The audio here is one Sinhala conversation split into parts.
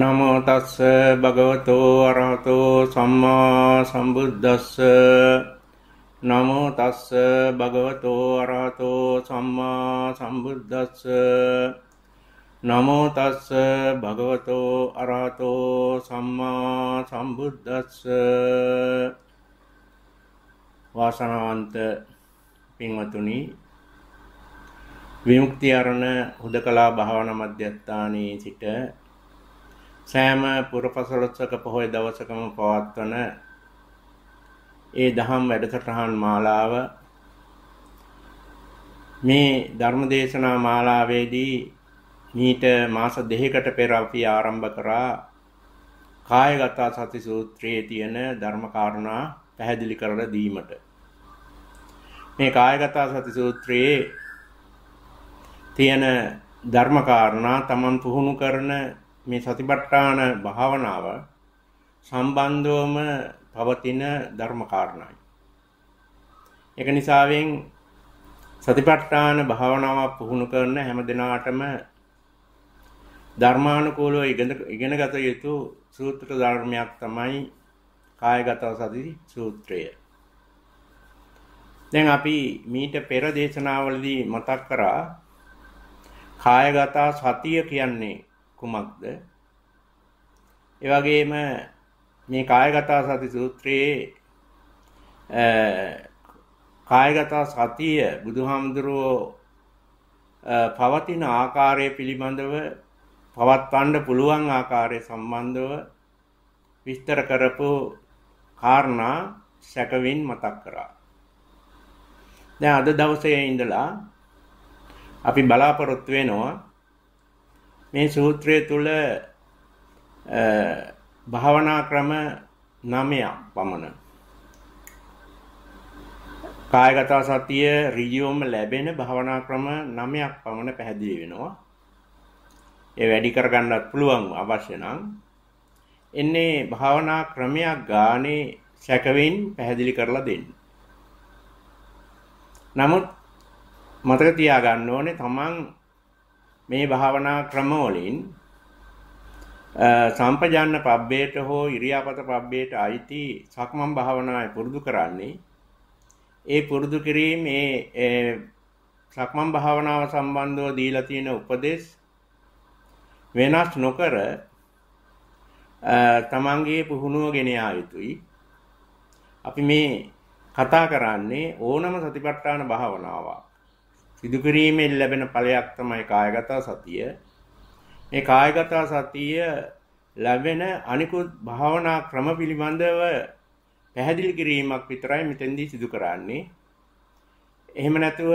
නමෝ තස්ස භගවතෝ අරහතෝ සම්මා සම්බුද්දස්ස නමෝ තස්ස භගවතෝ අරහතෝ සම්මා සම්බුද්දස්ස නමෝ තස්ස භගවතෝ අරහතෝ සම්මා සම්බුද්දස්ස වාසනාවන්ත පින්වතුනි විමුක්ති අරණ හුදකලා භාවනා මධ්‍යස්ථානයේ සිට සෑම පුරපසළොස්වක පොහොය දවසකම පවත්වන ඒ දහම් වැඩසටහන් මාලාව මේ ධර්මදේශනා මාලාවේදී මීට මාස දෙකකට පෙර අපි ආරම්භ කරා කායගත සති සූත්‍රයේ තියෙන ධර්ම කාරණා පැහැදිලි කරලා දීමට මේ කායගත සති සූත්‍රයේ තියෙන ධර්ම කාරණා තමන් පුහුණු කරන මේ සතිපට්ඨාන භාවනාව සම්බන්ධවම පවතින ධර්මකාරණයි. ඒක නිසාවෙන් සතිපට්ඨාන භාවනාව පුහුණු කරන හැම දිනාටම ධර්මානුකූලව ඉගෙන ඉගෙනගත යුතු සූත්‍ර ධර්මයක් තමයි කායගත සති සූත්‍රය. දැන් අපි මීට පෙර දේශනාවලදී මතක් කරා කායගත සතිය කියන්නේ කුමක්ද? ඒ වගේම මේ කායගත සති සූත්‍රයේ කායගත සතිය බුදුහාමුදුරුවෝ පවතින ආකාරය පිළිබඳව පවත්වන්න පුළුවන් ආකාරය සම්බන්ධව විස්තර කරපු කාරණා සැකවින් මතක් කරා. දැන් අද දවසේ ඉඳලා අපි බලාපොරොත්තු වෙනවා මේ සූත්‍රය තුළ භාවනා ක්‍රම නමයක් පමණ කායගත සතිය ඍජුවම ලැබෙන භාවනා ක්‍රම නමයක් පමණ පැහැදිලි වෙනවා. ඒ වැඩි කරගන්නත් පුළුවන් අවශ්‍ය නම්. එන්නේ භාවනා ක්‍රමයක් ගානේ සැකවෙන් පැහැදිලි කරලා දෙන්න. නමුත් මතක තියාගන්න ඕනේ තමන් මේ භාවනා ක්‍රමවලින් සම්පජාන්න පබ්බේට හෝ ඉරියාපත පබ්බේට අයිති සක්මන් භාවනාවේ පුරුදු කරන්නේ ඒ පුරුදු කිරීම ඒ සක්මන් භාවනාව සම්බන්ධව දීලා තියෙන උපදෙස් වෙනස් නොකර තමන්ගේ පුහුණුව ගෙන යා යුතුයි. අපි මේ කතා කරන්නේ ඕනම සතිපට්ඨාන භාවනාවක්. සිදු කිරීමෙන් ලැබෙන ඵලයක් තමයි කායගත සතිය. මේ කායගත සතිය ලැබෙන අනිකුත් භාවනා ක්‍රම පිළිබඳව පැහැදිලි කිරීමක් විතරයි මෙතෙන්දී සිදු කරන්නේ. එහෙම නැතුව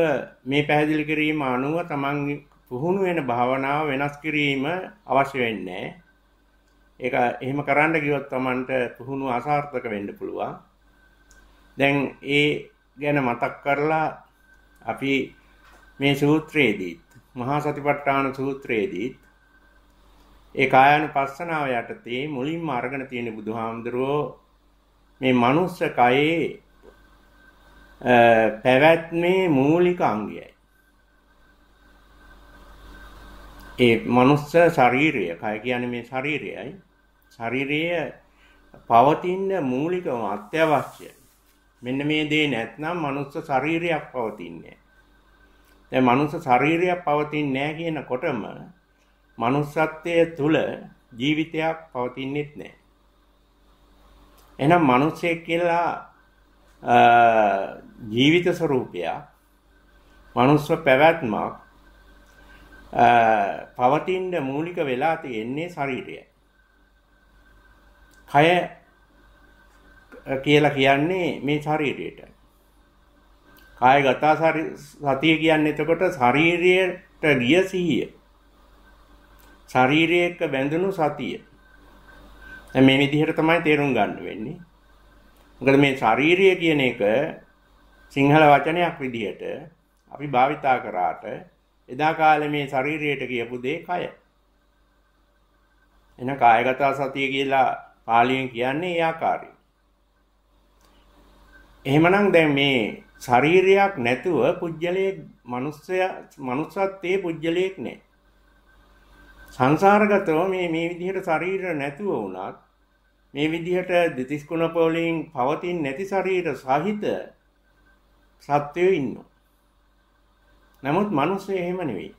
මේ පැහැදිලි කිරීම අනුව තමන් පුහුණු වෙන භාවනාව වෙනස් කිරීම අවශ්‍ය වෙන්නේ ඒක එහෙම කරන්න ගියොත් තමන්ට පුහුණු අසාර්ථක වෙන්න පුළුවන්. දැන් ඒ ගැන මතක් කරලා අපි මේ සූත්‍රයේදීත් මහා සතිපට්ඨාන සූත්‍රයේදීත් ඒ කායानुපස්සනාව යටතේ මුලින්ම අරගෙන තියෙන බුදුහාමුදුරෝ මේ මනුස්ස කයේ පැවැත්මේ මූලික අංගයයි. ඒ මනුස්ස ශරීරය, කය කියන්නේ මේ ශරීරයයි. ශරීරය පවතින මූලිකම අත්‍යවශ්‍යයි. මෙන්න මේ දේ නැත්නම් මනුස්ස ශරීරයක් පවතින්නේ දැන් මනුස්ස ශරීරයක් පවතින්නේ නැහැ කියනකොටම මනුස්සත්වයේ තුල ජීවිතයක් පවතින්නේත් නැහැ. එහෙනම් මිනිසෙක් කියලා ජීවිත ස්වરૂපයක් මනුස්ස පැවැත්මක් පවතින මූලික වෙලා තියෙන්නේ ශරීරය. කය කියලා කියන්නේ මේ ශරීරයටයි. කාය ගතා සතිය කියන්නේ එතකොට ශරීරයට ගිය සිහිය. ශරීරයේ එක්ක බැඳුණු සතිය. දැන් මේ විදිහට තමයි තේරුම් ගන්න වෙන්නේ. මොකද මේ ශාරීරිය කියන එක සිංහල වචනයක් විදිහට අපි භාවිතා කරාට එදා කාලේ මේ ශරීරයට කියපු දේ කය. එන කායගත සතිය කියලා පාලියෙන් කියන්නේ ඒ ආකාරයෙන්. එහෙමනම් දැන් මේ ශරීරයක් නැතුව පුද්ගලයේ මනුස්සය මනුස්සත්වයේ පුද්ගලයෙක් නෑ. සංසාරගතව මේ මේ විදිහට ශරීර නැතුව වුණත් මේ විදිහට දෙතිස් කුණපවලින් පවතින නැති ශරීර සහිත සත්වයෝ ඉන්නවා. නමුත් මිනිස්සු එහෙම නෙවෙයි.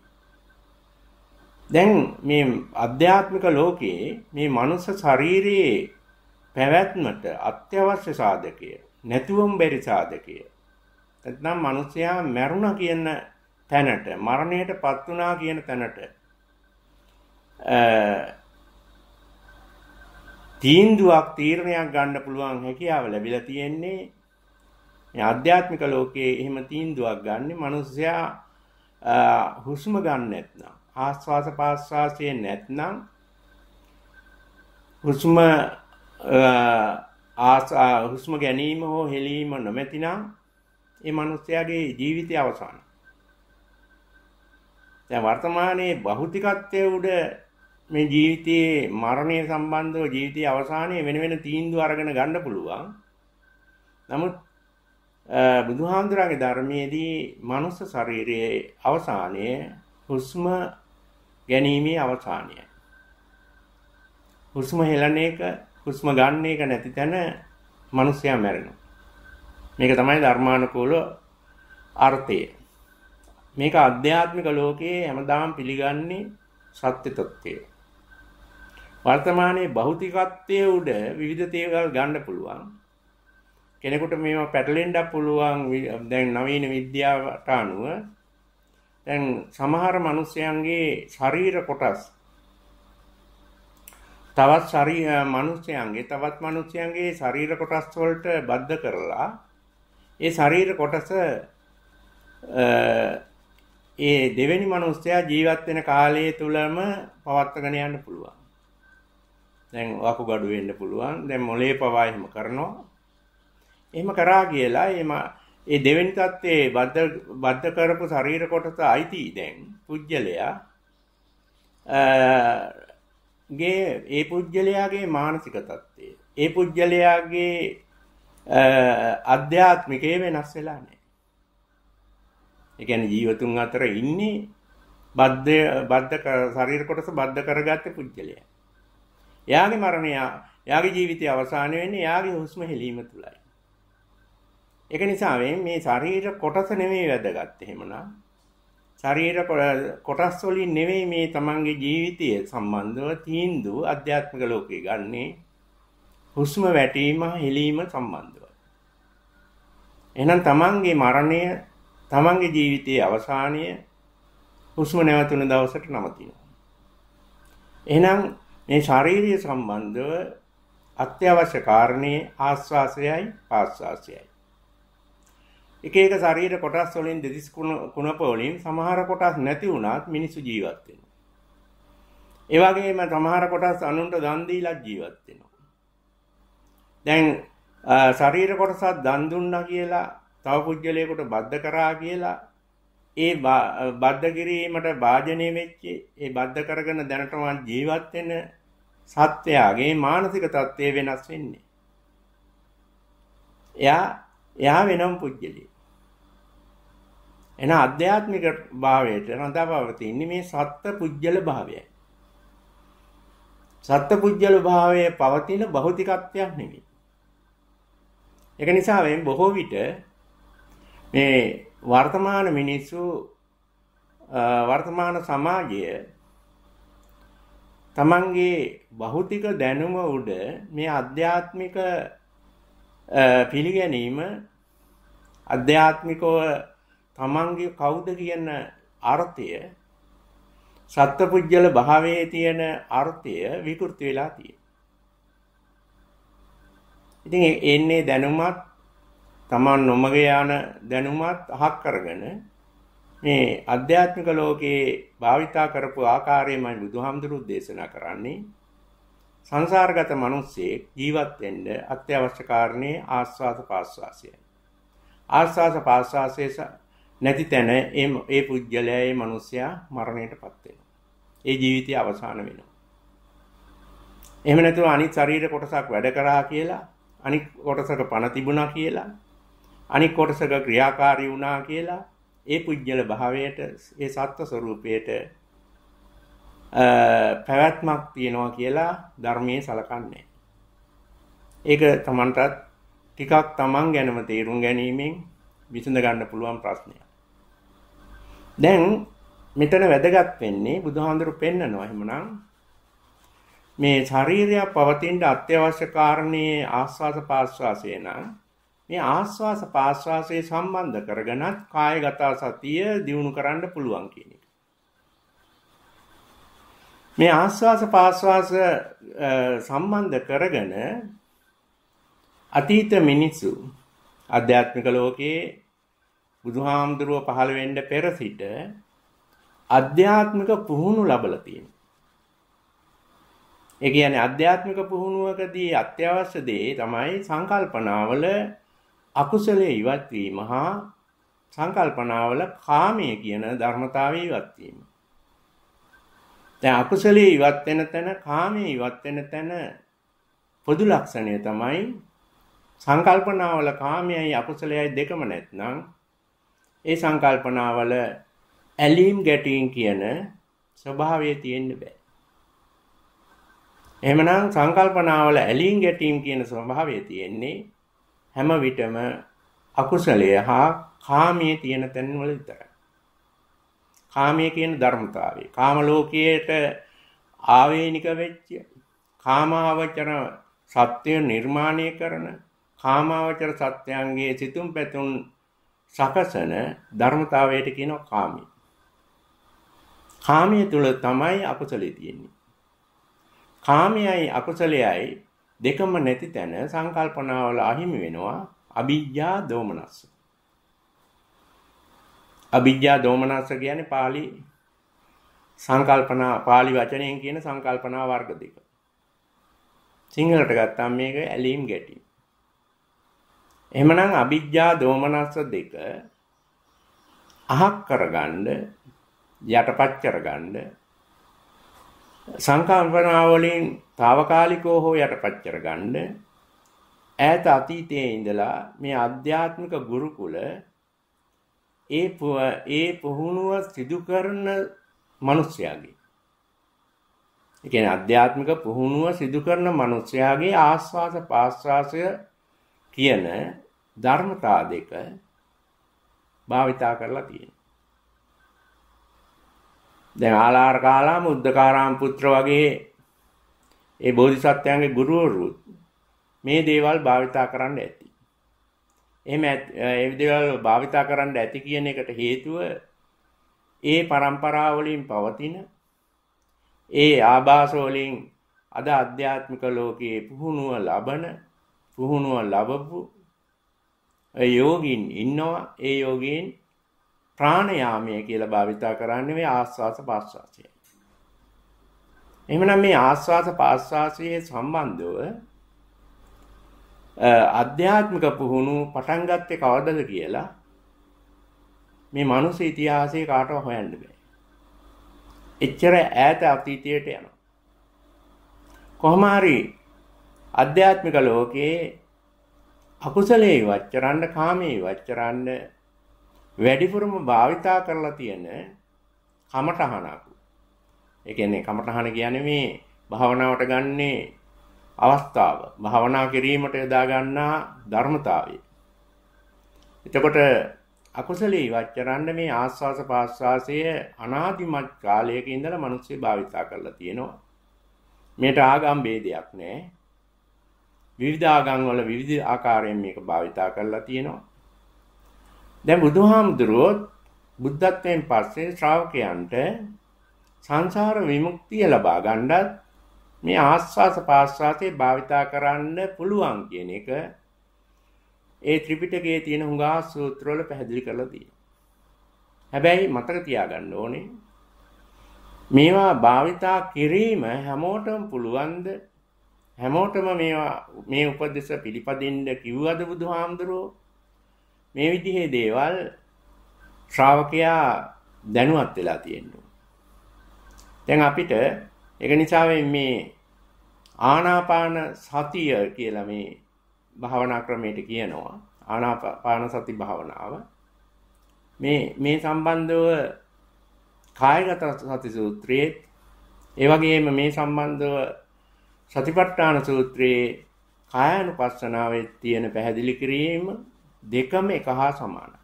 දැන් මේ අධ්‍යාත්මික ලෝකයේ මේ මනුස්ස ශරීරයේ පැවැත්මට අත්‍යවශ්‍ය සාධකය නැතුවම බැරි සාධකය නැත්නම් මිනිසයා මැරුණා කියන තැනට මරණයට පත් වුණා කියන තැනට තීන්දුවක් තීරණයක් ගන්න පුළුවන් හැකියාව ලැබිලා තියෙන්නේ මේ ආධ්‍යාත්මික ලෝකයේ එහෙම තීන්දුවක් ගන්න මිනිසයා හුස්ම ගන්න නැත්නම් ආස්වාස පාස්වාසයේ නැත්නම් හුස්ම ආස හුස්ම ගැනීම හෝ හෙලීම නොමැතිනම් ඒ මනුස්සයාගේ ජීවිතය අවසානයි. දැන් වර්තමානයේ භෞතිකත්වයේ උඩ මේ ජීවිතයේ මරණය සම්බන්ධව ජීවිතයේ අවසානයේ වෙන වෙන තීන්දුව අරගෙන ගන්න පුළුවන්. නමුත් බුදුහාමුදුරන්ගේ ධර්මයේදී මනුස්ස ශරීරයේ අවසානය හුස්ම ගැනීමේ අවසානයයි. හුස්ම හෙළන එක හුස්ම ගන්න එක නැති තැන මිනිසයා මැරෙනවා. මේක තමයි ධර්මානුකූල අර්ථය. මේක අධ්‍යාත්මික ලෝකයේ හැමදාම පිළිගන්නේ සත්‍ය తත්වය. වර්තමානයේ භෞතිකත්වයේ උඩ විවිධ තේවල් ගන්න පුළුවන්. කෙනෙකුට මේවා පැටලෙන්නත් පුළුවන් දැන් නවීන විද්‍යාවට අනුව දැන් සමහර මිනිස්යන්ගේ ශරීර කොටස් තවත් ශරීර මිනිස්යන්ගේ තවත් මිනිස්යන්ගේ ශරීර කොටස් වලට බද්ධ කරලා ඒ ශරීර කොටස ඒ දෙවෙනි මනුස්සයා ජීවත් වෙන කාලය තුලම පවත්වාගෙන යන්න පුළුවන්. දැන් වකුගඩු වෙන්න පුළුවන්. දැන් මොලේ පවා එහෙම කරනවා. එහෙම කරා කියලා එහෙම ඒ දෙවෙනි தත්ත්වයේ බද්ධ බද්ධ කරපු ශරීර කොටස අයිති දැන් පුජ්‍යලයා ගේ ඒ පුජ්‍යලයාගේ මානසික தත්ත්වය. ඒ පුජ්‍යලයාගේ අධ්‍යාත්මිකය වෙනස් වෙලා නැහැ. ඒ කියන්නේ ජීවතුන් අතර ඉන්නේ බද්ධ බද්ධ ශරීර කොටස බද්ධ කරගත්තේ පුජ්‍යලයා. එයාගේ මරණය, එයාගේ ජීවිතය අවසන් වෙන්නේ එයාගේ හුස්ම හෙලීම තුලයි. ඒක නිසා මේ ශරීර කොටස නෙමෙයි වැදගත් එහෙමනම්. ශරීර කොටස් වලින් නෙමෙයි මේ තමන්ගේ ජීවිතය සම්බන්ධව තීන්දුව අධ්‍යාත්මික ලෝකේ ගන්නේ. හුස්ම වැටීම හෙලීම සම්බන්ධ එහෙනම් තමන්ගේ මරණය තමන්ගේ ජීවිතයේ අවසානය හුස්ම නැවතුණු දවසට නවතිනවා. එහෙනම් මේ ශාරීරිය සම්බන්ධව අත්‍යවශ්‍ය කාරණේ ආස්වාසයයි ආස්වාසයයි. එක එක ශරීර කොටස් වලින් දෙතිස් කුණප වලින් සමහර කොටස් නැති වුණත් මිනිසු ජීවත් වෙනවා. ඒ වගේම සමහර කොටස් අනුන්ට දන් දීලා ජීවත් වෙනවා. දැන් ශරීර කොටසක් දන් දුන්නා කියලා තව පුජ්‍යලයකට බද්ධ කරා කියලා ඒ බද්ධ කිරීමට වාජනය වෙච්ච ඒ බද්ධ කරගෙන දැනටම ජීවත් වෙන සත්‍යයගේ මානසික තත්ත්වය වෙනස් වෙන්නේ. එයා එයා වෙනම පුජ්‍යලිය. එන අධ්‍යාත්මික භාවයට රඳාපවති ඉන්නේ මේ සත්ත්ව පුජ්‍යල භාවයයි. සත්ත්ව පුජ්‍යල භාවය පවතින භෞතිකත්වයක් නෙවෙයි. ඒක නිසා වෙන් බොහෝ විට මේ වර්තමාන මිනිස්සු වර්තමාන සමාජය තමන්ගේ භෞතික දැනුම උඩ මේ අධ්‍යාත්මික පිළිගැනීම අධ්‍යාත්මිකව තමන්ගේ කවුද කියන අර්ථය සත්පුජ්‍යල භාවයේ තියෙන අර්ථය විකෘති වෙලා තියෙනවා ඉතින් එන්නේ දැනුමත් Taman නොමග යන දැනුමත් අහක් කරගෙන මේ අධ්‍යාත්මික ලෝකයේ භාවිතා කරපු ආකාරයමයි බුදුහාමුදුරුවෝ දේශනා කරන්නේ සංසාරගත මිනිස්සෙක් ජීවත් වෙන්න අත්‍යවශ්‍ය කාරණේ ආස්වාද පාස්වාසයයි ආස්වාස පාස්වාසයේ නැති තැන ඒ ඒ පුජ්‍යලයා ඒ මිනිසයා මරණයටපත් වෙනවා ඒ ජීවිතය අවසන් වෙනවා එහෙම නැතුව අනිත් ශරීර කොටසක් වැඩ කරා කියලා අනික් කොටසට පණ තිබුණා කියලා අනික් කොටසක ක්‍රියාකාරී වුණා කියලා ඒ පුජ්‍යල භාවයට ඒ සත්ව ස්වરૂපයට පැවැත්මක් තියෙනවා කියලා ධර්මයේ සලකන්නේ. ඒක Tamanටත් ටිකක් Taman ගැනම තේරුම් ගැනීමෙන් විසඳ ගන්න පුළුවන් ප්‍රශ්නයක්. දැන් මෙතන වැදගත් වෙන්නේ බුදුහාඳුරු පෙන්නනවා එහෙමනම් මේ ශරීරය පවතින්න අත්‍යවශ්‍ය කාරණේ ආස්වාස පාස්වාසය නම් මේ ආස්වාස පාස්වාසය සම්බන්ධ කරගෙනත් කායගත සතිය දියුණු කරන්න පුළුවන් කියන එක. මේ ආස්වාස පාස්වාස සම්බන්ධ කරගෙන අතීත මිනිසු අධ්‍යාත්මික ලෝකයේ බුදුහාමුදුරුව පහළ වෙන්න පෙර සිට අධ්‍යාත්මික පුහුණු ලැබලා තියෙනවා. ඒ කියන්නේ අධ්‍යාත්මික පුහුණුවකදී අත්‍යවශ්‍ය දේ තමයි සංකල්පනාවල අකුසලයේ ඉවත් වීම හා සංකල්පනාවල කාමයේ කියන ධර්මතාවය ඉවත් වීම. දැන් අකුසලයේ ඉවත් වෙන තැන කාමයේ ඉවත් වෙන තැන පොදු ලක්ෂණය තමයි සංකල්පනාවල කාමයයි අකුසලයයි දෙකම නැත්නම් ඒ සංකල්පනාවල ඇලීම් ගැටීම් කියන ස්වභාවය තියෙන්න බෑ. එහෙමනම් සංකල්පනාවල ඇලීම් ගැටීම් කියන ස්වභාවය තියෙන්නේ හැම විටම අකුසලය හා කාමයේ තියෙන තැන්වල විතරයි. කාමයේ කියන ධර්මතාවය. කාම ලෝකයේට ආවේනික වෙච්ච කාමාවචර සත්‍ය නිර්මාණය කරන කාමාවචර සත්‍යයන්ගේ සිතුම් පැතුම් සකසන ධර්මතාවයට කියනවා කාමී. කාමයේ තුල තමයි අකුසලයේ තියෙන්නේ. කාමයයි අකුසලයයි දෙකම නැති තැන සංකල්පනාවල අහිමි වෙනවා අවිජ්ජා දෝමනස්ස. අවිජ්ජා දෝමනස්ස කියන්නේ pāli සංකල්පනා pāli වචනයෙන් කියන සංකල්පනා වර්ග දෙක. සිංහලට ගත්තාම මේක ඇලීම් ගැටීම්. එහෙමනම් අවිජ්ජා දෝමනස්ස දෙක අහක් කරගන්න යටපත් කරගන්න සංකල්පනාවලින් తాවකාලිකව හෝ යටපත් කරගන්න ඈත අතීතයේ ඉඳලා මේ අධ්‍යාත්මික ගුරුකුල ඒ ඒ පුහුණුව සිදු කරන මිනිස්යාගේ ඒ කියන්නේ අධ්‍යාත්මික පුහුණුව සිදු කරන මිනිස්යාගේ ආස්වාස පාස්වාසය කියන ධර්මතා දෙක භාවිතා කරලා තියෙනවා දැන් ආලාර කාලා මුද්දකාරාම් පුත්‍ර වගේ ඒ බෝධිසත්වයන්ගේ ගුරුවරු මේ දේවල් භාවිතා කරන්න ඇති. එහෙම ඒ දේවල් භාවිතා කරන්න ඇති කියන එකට හේතුව ඒ પરම්පරාව වලින් පවතින ඒ ආభాස වලින් අද අධ්‍යාත්මික ලෝකයේ පුහුණුව ලබන පුහුණුව ලැබපු යෝගින් ඉන්නවා ඒ යෝගීන් ප්‍රාණයාමය කියලා භාවිතා කරන්නේ මේ ආස්වාස පාස්වාසය. එහෙමනම් මේ ආස්වාස පාස්වාසයේ සම්බන්ධව අධ්‍යාත්මික පුහුණු පටන් ගත්තේ කවදද කියලා මේ මානව ඉතිහාසයේ කාටව හොයන්න බෑ. එච්චර ඈත අතීතයට යනවා. කොහොම හරි අධ්‍යාත්මික ලෝකයේ අකුසලයේ වච්චරන්න කාමයේ වච්චරන්න වැඩිපුරම භාවිතා කරලා තියෙන කමඨහනක්. ඒ කියන්නේ කමඨහන කියන්නේ මේ භාවනාවට ගන්නේ අවස්ථාව. භාවනා කිරීමට යොදා ගන්නා ධර්මතාවය. එතකොට අකුසලී වච්චරන්න මේ ආස්වාස පාස්වාසය අනාදිමත් කාලයක ඉඳලා මිනිස්සු භාවිතා කරලා තියෙනවා. මේට ආගම් ભેදයක් නැහැ. විවිධ ආගම් වල විවිධ ආකාරයෙන් මේක භාවිතා කරලා තියෙනවා. දැන් බුදුහාමුදුරුවෝ බුද්ධත්වයෙන් පස්සේ ශ්‍රාවකයන්ට සංසාර විමුක්තිය ලබා ගන්නත් මේ ආස්වාස පාස්වාසේ භාවිතා කරන්න පුළුවන් කියන එක ඒ ත්‍රිපිටකයේ තියෙන හුඟා සූත්‍රවල පැහැදිලි කරලා තියෙනවා. හැබැයි මතක තියාගන්න ඕනේ මේවා භාවිතා කිරීම හැමෝටම පුළුවන්ද හැමෝටම මේවා මේ උපදෙස පිළිපදින්න කිව්වද බුදුහාමුදුරුවෝ මේ විදිහේ දේවල් ශ්‍රාවකයා දැනුවත් වෙලා තියෙනවා. දැන් අපිට ඒක නිසා මේ ආනාපාන සතිය කියලා මේ භාවනා ක්‍රමයට කියනවා. ආනාපාන සති භාවනාව. මේ මේ සම්බන්ධව කායගත සති සූත්‍රයේ ඒ වගේම මේ සම්බන්ධව සතිපට්ඨාන සූත්‍රයේ කායानुපස්සනාවේ තියෙන පැහැදිලි කිරීම දෙකම එක හා සමානයි.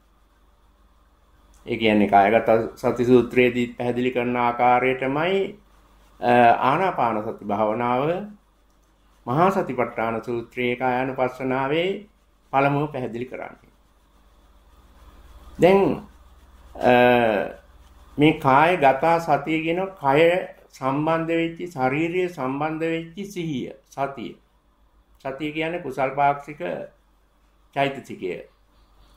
ඒ කියන්නේ කායගත සති සූත්‍රයේදී පැහැදිලි කරන ආකාරයටමයි ආනාපාන සති භාවනාව මහා සතිපට්ඨාන සූත්‍රයේ කායानुපස්සනාවේ පළමුව පැහැදිලි කරන්නේ. දැන් මේ කායගත සතිය කියන කය සම්බන්ධ වෙච්ච ශාරීරිය සම්බන්ධ වෙච්ච සිහිය සතිය. සතිය කියන්නේ කුසල් පාක්ෂික චෛතසිකය.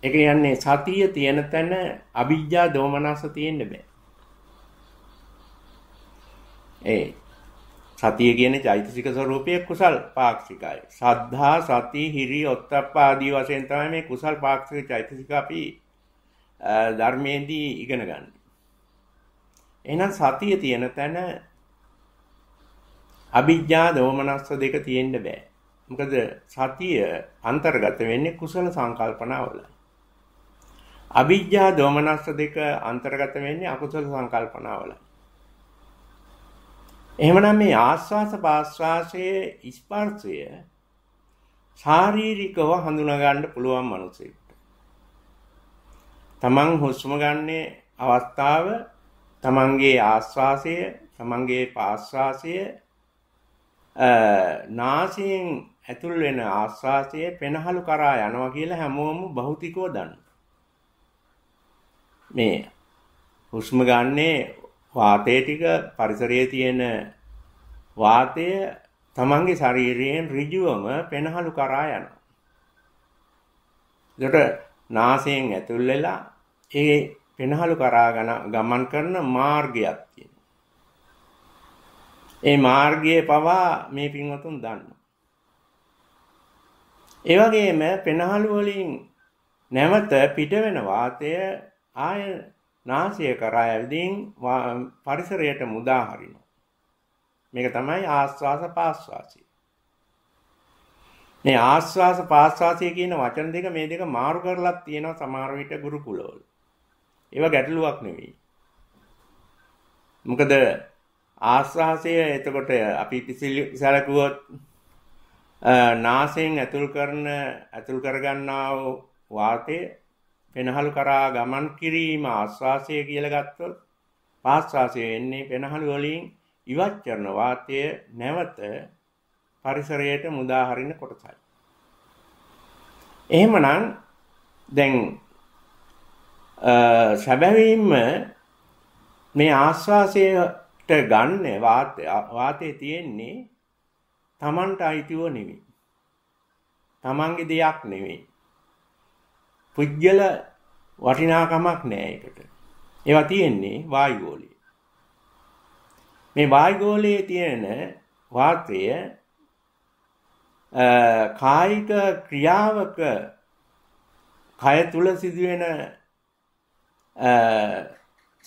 ඒ කියන්නේ සතිය තියෙන තැන අවිජ්ජා දෝමනස තියෙන්න බෑ. ඒ සතිය කියන්නේ චෛතසික ස්වરૂපයේ කුසල් පාක්ෂිකයි. සද්ධා සති හිරි ඔත්තප්ප ආදී වශයෙන් තමයි මේ කුසල් පාක්ෂික චෛතසික අපි ධර්මයේදී ඉගෙන ගන්න. එහෙනම් සතිය තියෙන තැන අවිජ්ජා දෝමනස්ස දෙක තියෙන්න බෑ. මොකද සතිය අන්තර්ගත වෙන්නේ කුසල සංකල්පනාවල. අවිජ්ජා දෝමනස්ස දෙක අන්තර්ගත වෙන්නේ අකුසල සංකල්පනාවල. එහෙමනම් මේ ආස්වාස පාස්වාසයේ ස්පර්ශය ශාරීරිකව හඳුනා ගන්න පුළුවන් මනුස්සයෙක්. තමන් හුස්ම ගන්නේ අවස්ථාව තමන්ගේ ආස්වාසය තමන්ගේ පාස්වාසය නාසයෙන් ඇතුල් වෙන ආස්වාසයේ පෙනහළු කරා යනවා කියලා හැමෝම භෞතිකව දන්නවා. මේ හුස්ම ගන්නේ වාතයේ ටික පරිසරයේ තියෙන වාතය තමන්ගේ ශරීරයෙන් ඍජුවම පෙනහළු කරා යනවා. ඒකට නාසයෙන් ඇතුල් වෙලා ඒ පෙනහළු කරා ගමන් කරන මාර්ගයක් තියෙනවා. ඒ මාර්ගයේ පවා මේ පින්වතුන් දන්න. ඒ වගේම පෙනහළු වලින් නැවත පිට වෙන වාතය ආය නාසය කරා යදින් පරිසරයට මුදා හරිනවා. මේක තමයි ආස්වාස පාස්වාසය. මේ ආස්වාස පාස්වාසය කියන වචන දෙක මේ දෙක මාරු කරලා තියෙනවා සමහර විට ගුරුකුලවල. ඒවා ගැටලුවක් නෙවෙයි. මොකද ආශ්වාසය එතකොට අපි සැලකුවොත් නාසයෙන් ඇතුල් කරන ඇතුල් කරගන්නා වූ වාතය පෙනහළු කරා ගමන් කිරීම ආශ්වාසය කියලා ගත්තොත් පාශ්වාසය එන්නේ පෙනහළු වලින් ඉවත් කරන වාතය නැවත පරිසරයට මුදා හරින කොටසයි. එහෙමනම් දැන් සැබවින්ම මේ ආශ්වාසය ට ගන්න වාතය තියෙන්නේ තමන්ට අයිතිව නෙවෙයි. තමන්ගේ දෙයක් නෙවෙයි. පුද්ගල වටිනාකමක් නෑ ඒකට. ඒවා තියෙන්නේ වායුගෝලයේ. මේ වායුගෝලයේ තියෙන වාතය කායික ක්‍රියාවක කය තුල සිදුවෙන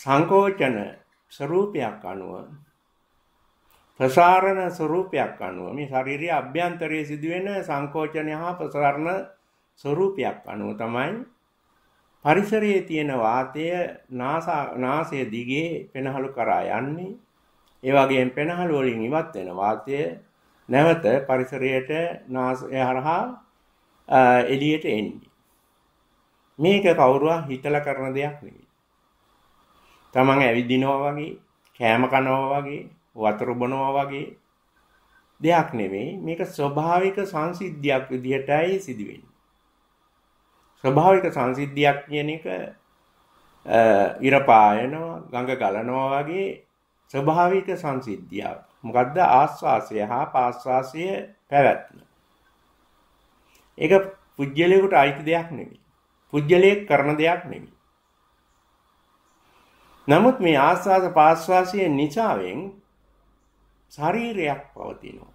සංකෝචන ස්වરૂපයක් අනුව ප්‍රසාරණ ස්වરૂපයක් අනුව මේ ශාරීරික අභ්‍යන්තරයේ සිදුවෙන සංකෝචනය හා ප්‍රසරණ ස්වરૂපයක් අනුව තමයි පරිසරයේ තියෙන වාතය නාසය දිගේ පෙනහළු කරා යන්නේ ඒ වගේම පෙනහළු වලින් ඉවත් වෙන වාතය නැවත පරිසරයට නාසය හරහා එළියට එන්නේ මේක කවුරුවා හිතලා කරන දෙයක් නෙවෙයි තමන් ඇවිදිනවා වගේ කෑම කනවා වගේ වතුර බොනවා වගේ දෙයක් නෙවෙයි මේක ස්වභාවික සංසිද්ධියක් විදිහටයි සිදුවෙන්නේ ස්වභාවික සංසිද්ධියක් කියන එක ඉර පායනවා ගඟ ගලනවා වගේ ස්වභාවික සංසිද්ධියක් මොකද්ද ආස්වාසය හා පාස්වාසය පැවැත්ම ඒක පුජ්‍යලයකට අයිති දෙයක් නෙවෙයි පුජ්‍යලයේ කරන දෙයක් නෙවෙයි නමුත් මේ ආස්වාද පාස්වාසය නිසාවෙන් ශරීරයක් පවතිනවා.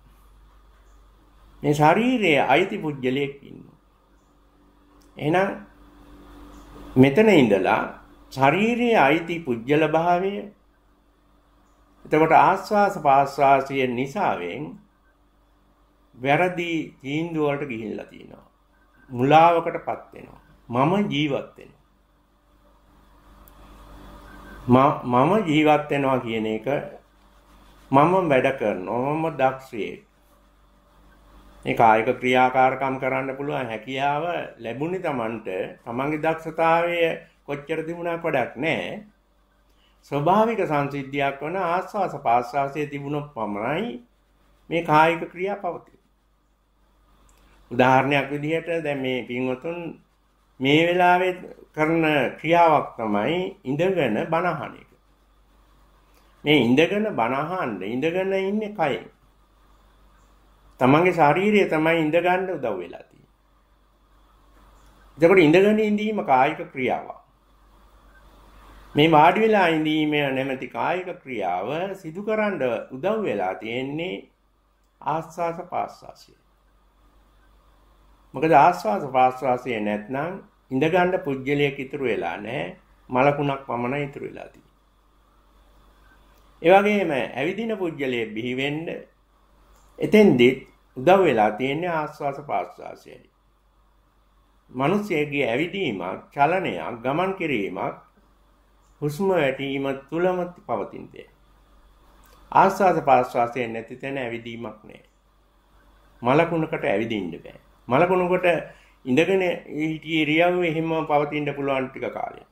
මේ ශරීරයේ අයිති පුජ්‍යලයක් ඉන්නවා. එහෙනම් මෙතන ඉඳලා ශරීරයේ අයිති පුජ්‍යල භාවය එතකොට ආස්වාස පාස්වාසය නිසාවෙන් වැරදි තීන්දුව වලට ගිහිල්ලා තිනවා. මුලාවකටපත් වෙනවා. මම ජීවත් වෙනවා. මම ජීවත් වෙනවා කියන එක මම වැඩ කරනවා මම දක්ෂයෙක්. මේ කායික ක්‍රියාකාරකම් කරන්න පුළුවන් හැකියාව ලැබුණේ Tamanට. Tamanගේ දක්ෂතාවය කොච්චර තිබුණා වැඩක් නැහැ. ස්වභාවික සංසිද්ධියක් වන ආස්වාස පාස්වාසයේ තිබුණොත් පමණයි මේ කායික ක්‍රියා පවතින්නේ. උදාහරණයක් විදිහට දැන් මේ පින්වතුන් මේ වෙලාවේ කරන ක්‍රියාවක් තමයි ඉඳගෙන බනහන එක. මේ ඉඳගෙන බනහන්න ඉඳගෙන ඉන්නේ කය. තමන්ගේ ශාරීරය තමයි ඉඳ ගන්න උදව් වෙලා තියෙන්නේ. එතකොට ඉඳගෙන ඉඳීම කායික ක්‍රියාවක්. මේ වාඩි වෙලා ඉඳීම නැමැති කායික ක්‍රියාව සිදු කරන්න උදව් වෙලා තියෙන්නේ ආස්වාස පාස්වාසය. මොකද ආස්වාස පාස්වාසය නැත්නම් ඉඳගන්න පුජ්‍යලයක් ඉතුරු වෙලා නැහැ. මලකුණක් පමණයි ඉතුරු වෙලා තියෙන්නේ. ඒ වගේම ඇවිදින පුජ්‍යලයේ බිහි වෙන්න එතෙන්දිත් උදව් වෙලා තියෙන්නේ ආස්වාස පාස්වාසයයි. මිනිස්යෙගේ ඇවිදීමක්, චලනයක්, ගමන් කිරීමක් හුස්ම වැටීම තුලම පවතින දෙයක්. ආස්වාද පාස්වාසයෙන් නැති තැන ඇවිදීමක් නෑ. මලකුණකට ඇවිදින්න බෑ. මලකුණු කොට ඉඳගෙන හිටියේ රියව්ව එහෙම පවතින්න පුළුවන් ටික කාලයක්.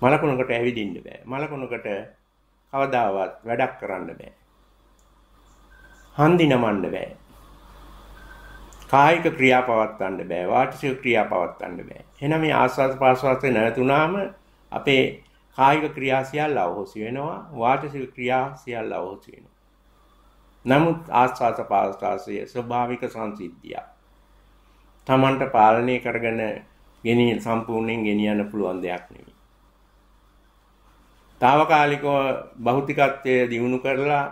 මලකුණකට ඇවිදින්න බෑ. මලකුණකට කවදාවත් වැඩක් කරන්න බෑ. හන්දි නමන්න බෑ. කායික ක්‍රියා පවත්වන්න බෑ. වාචික ක්‍රියා පවත්වන්න බෑ. එහෙනම් මේ ආස්වාද ප්‍රාස්වාදේ නැතුණාම අපේ කායික ක්‍රියා සියල්ල අවශ්‍ය වෙනවා. වාචික ක්‍රියා සියල්ල අවශ්‍ය වෙනවා. නමුත් ආස්වාස පාස්වාසය ස්වභාවික සංසිද්ධිය. තමන්ට පාලනය කරගෙන ගෙනී සම්පූර්ණයෙන් ගෙනියන්න පුළුවන් දෙයක් නෙවෙයි. తాවකාලිකව භෞතිකත්වය දිනු කරලා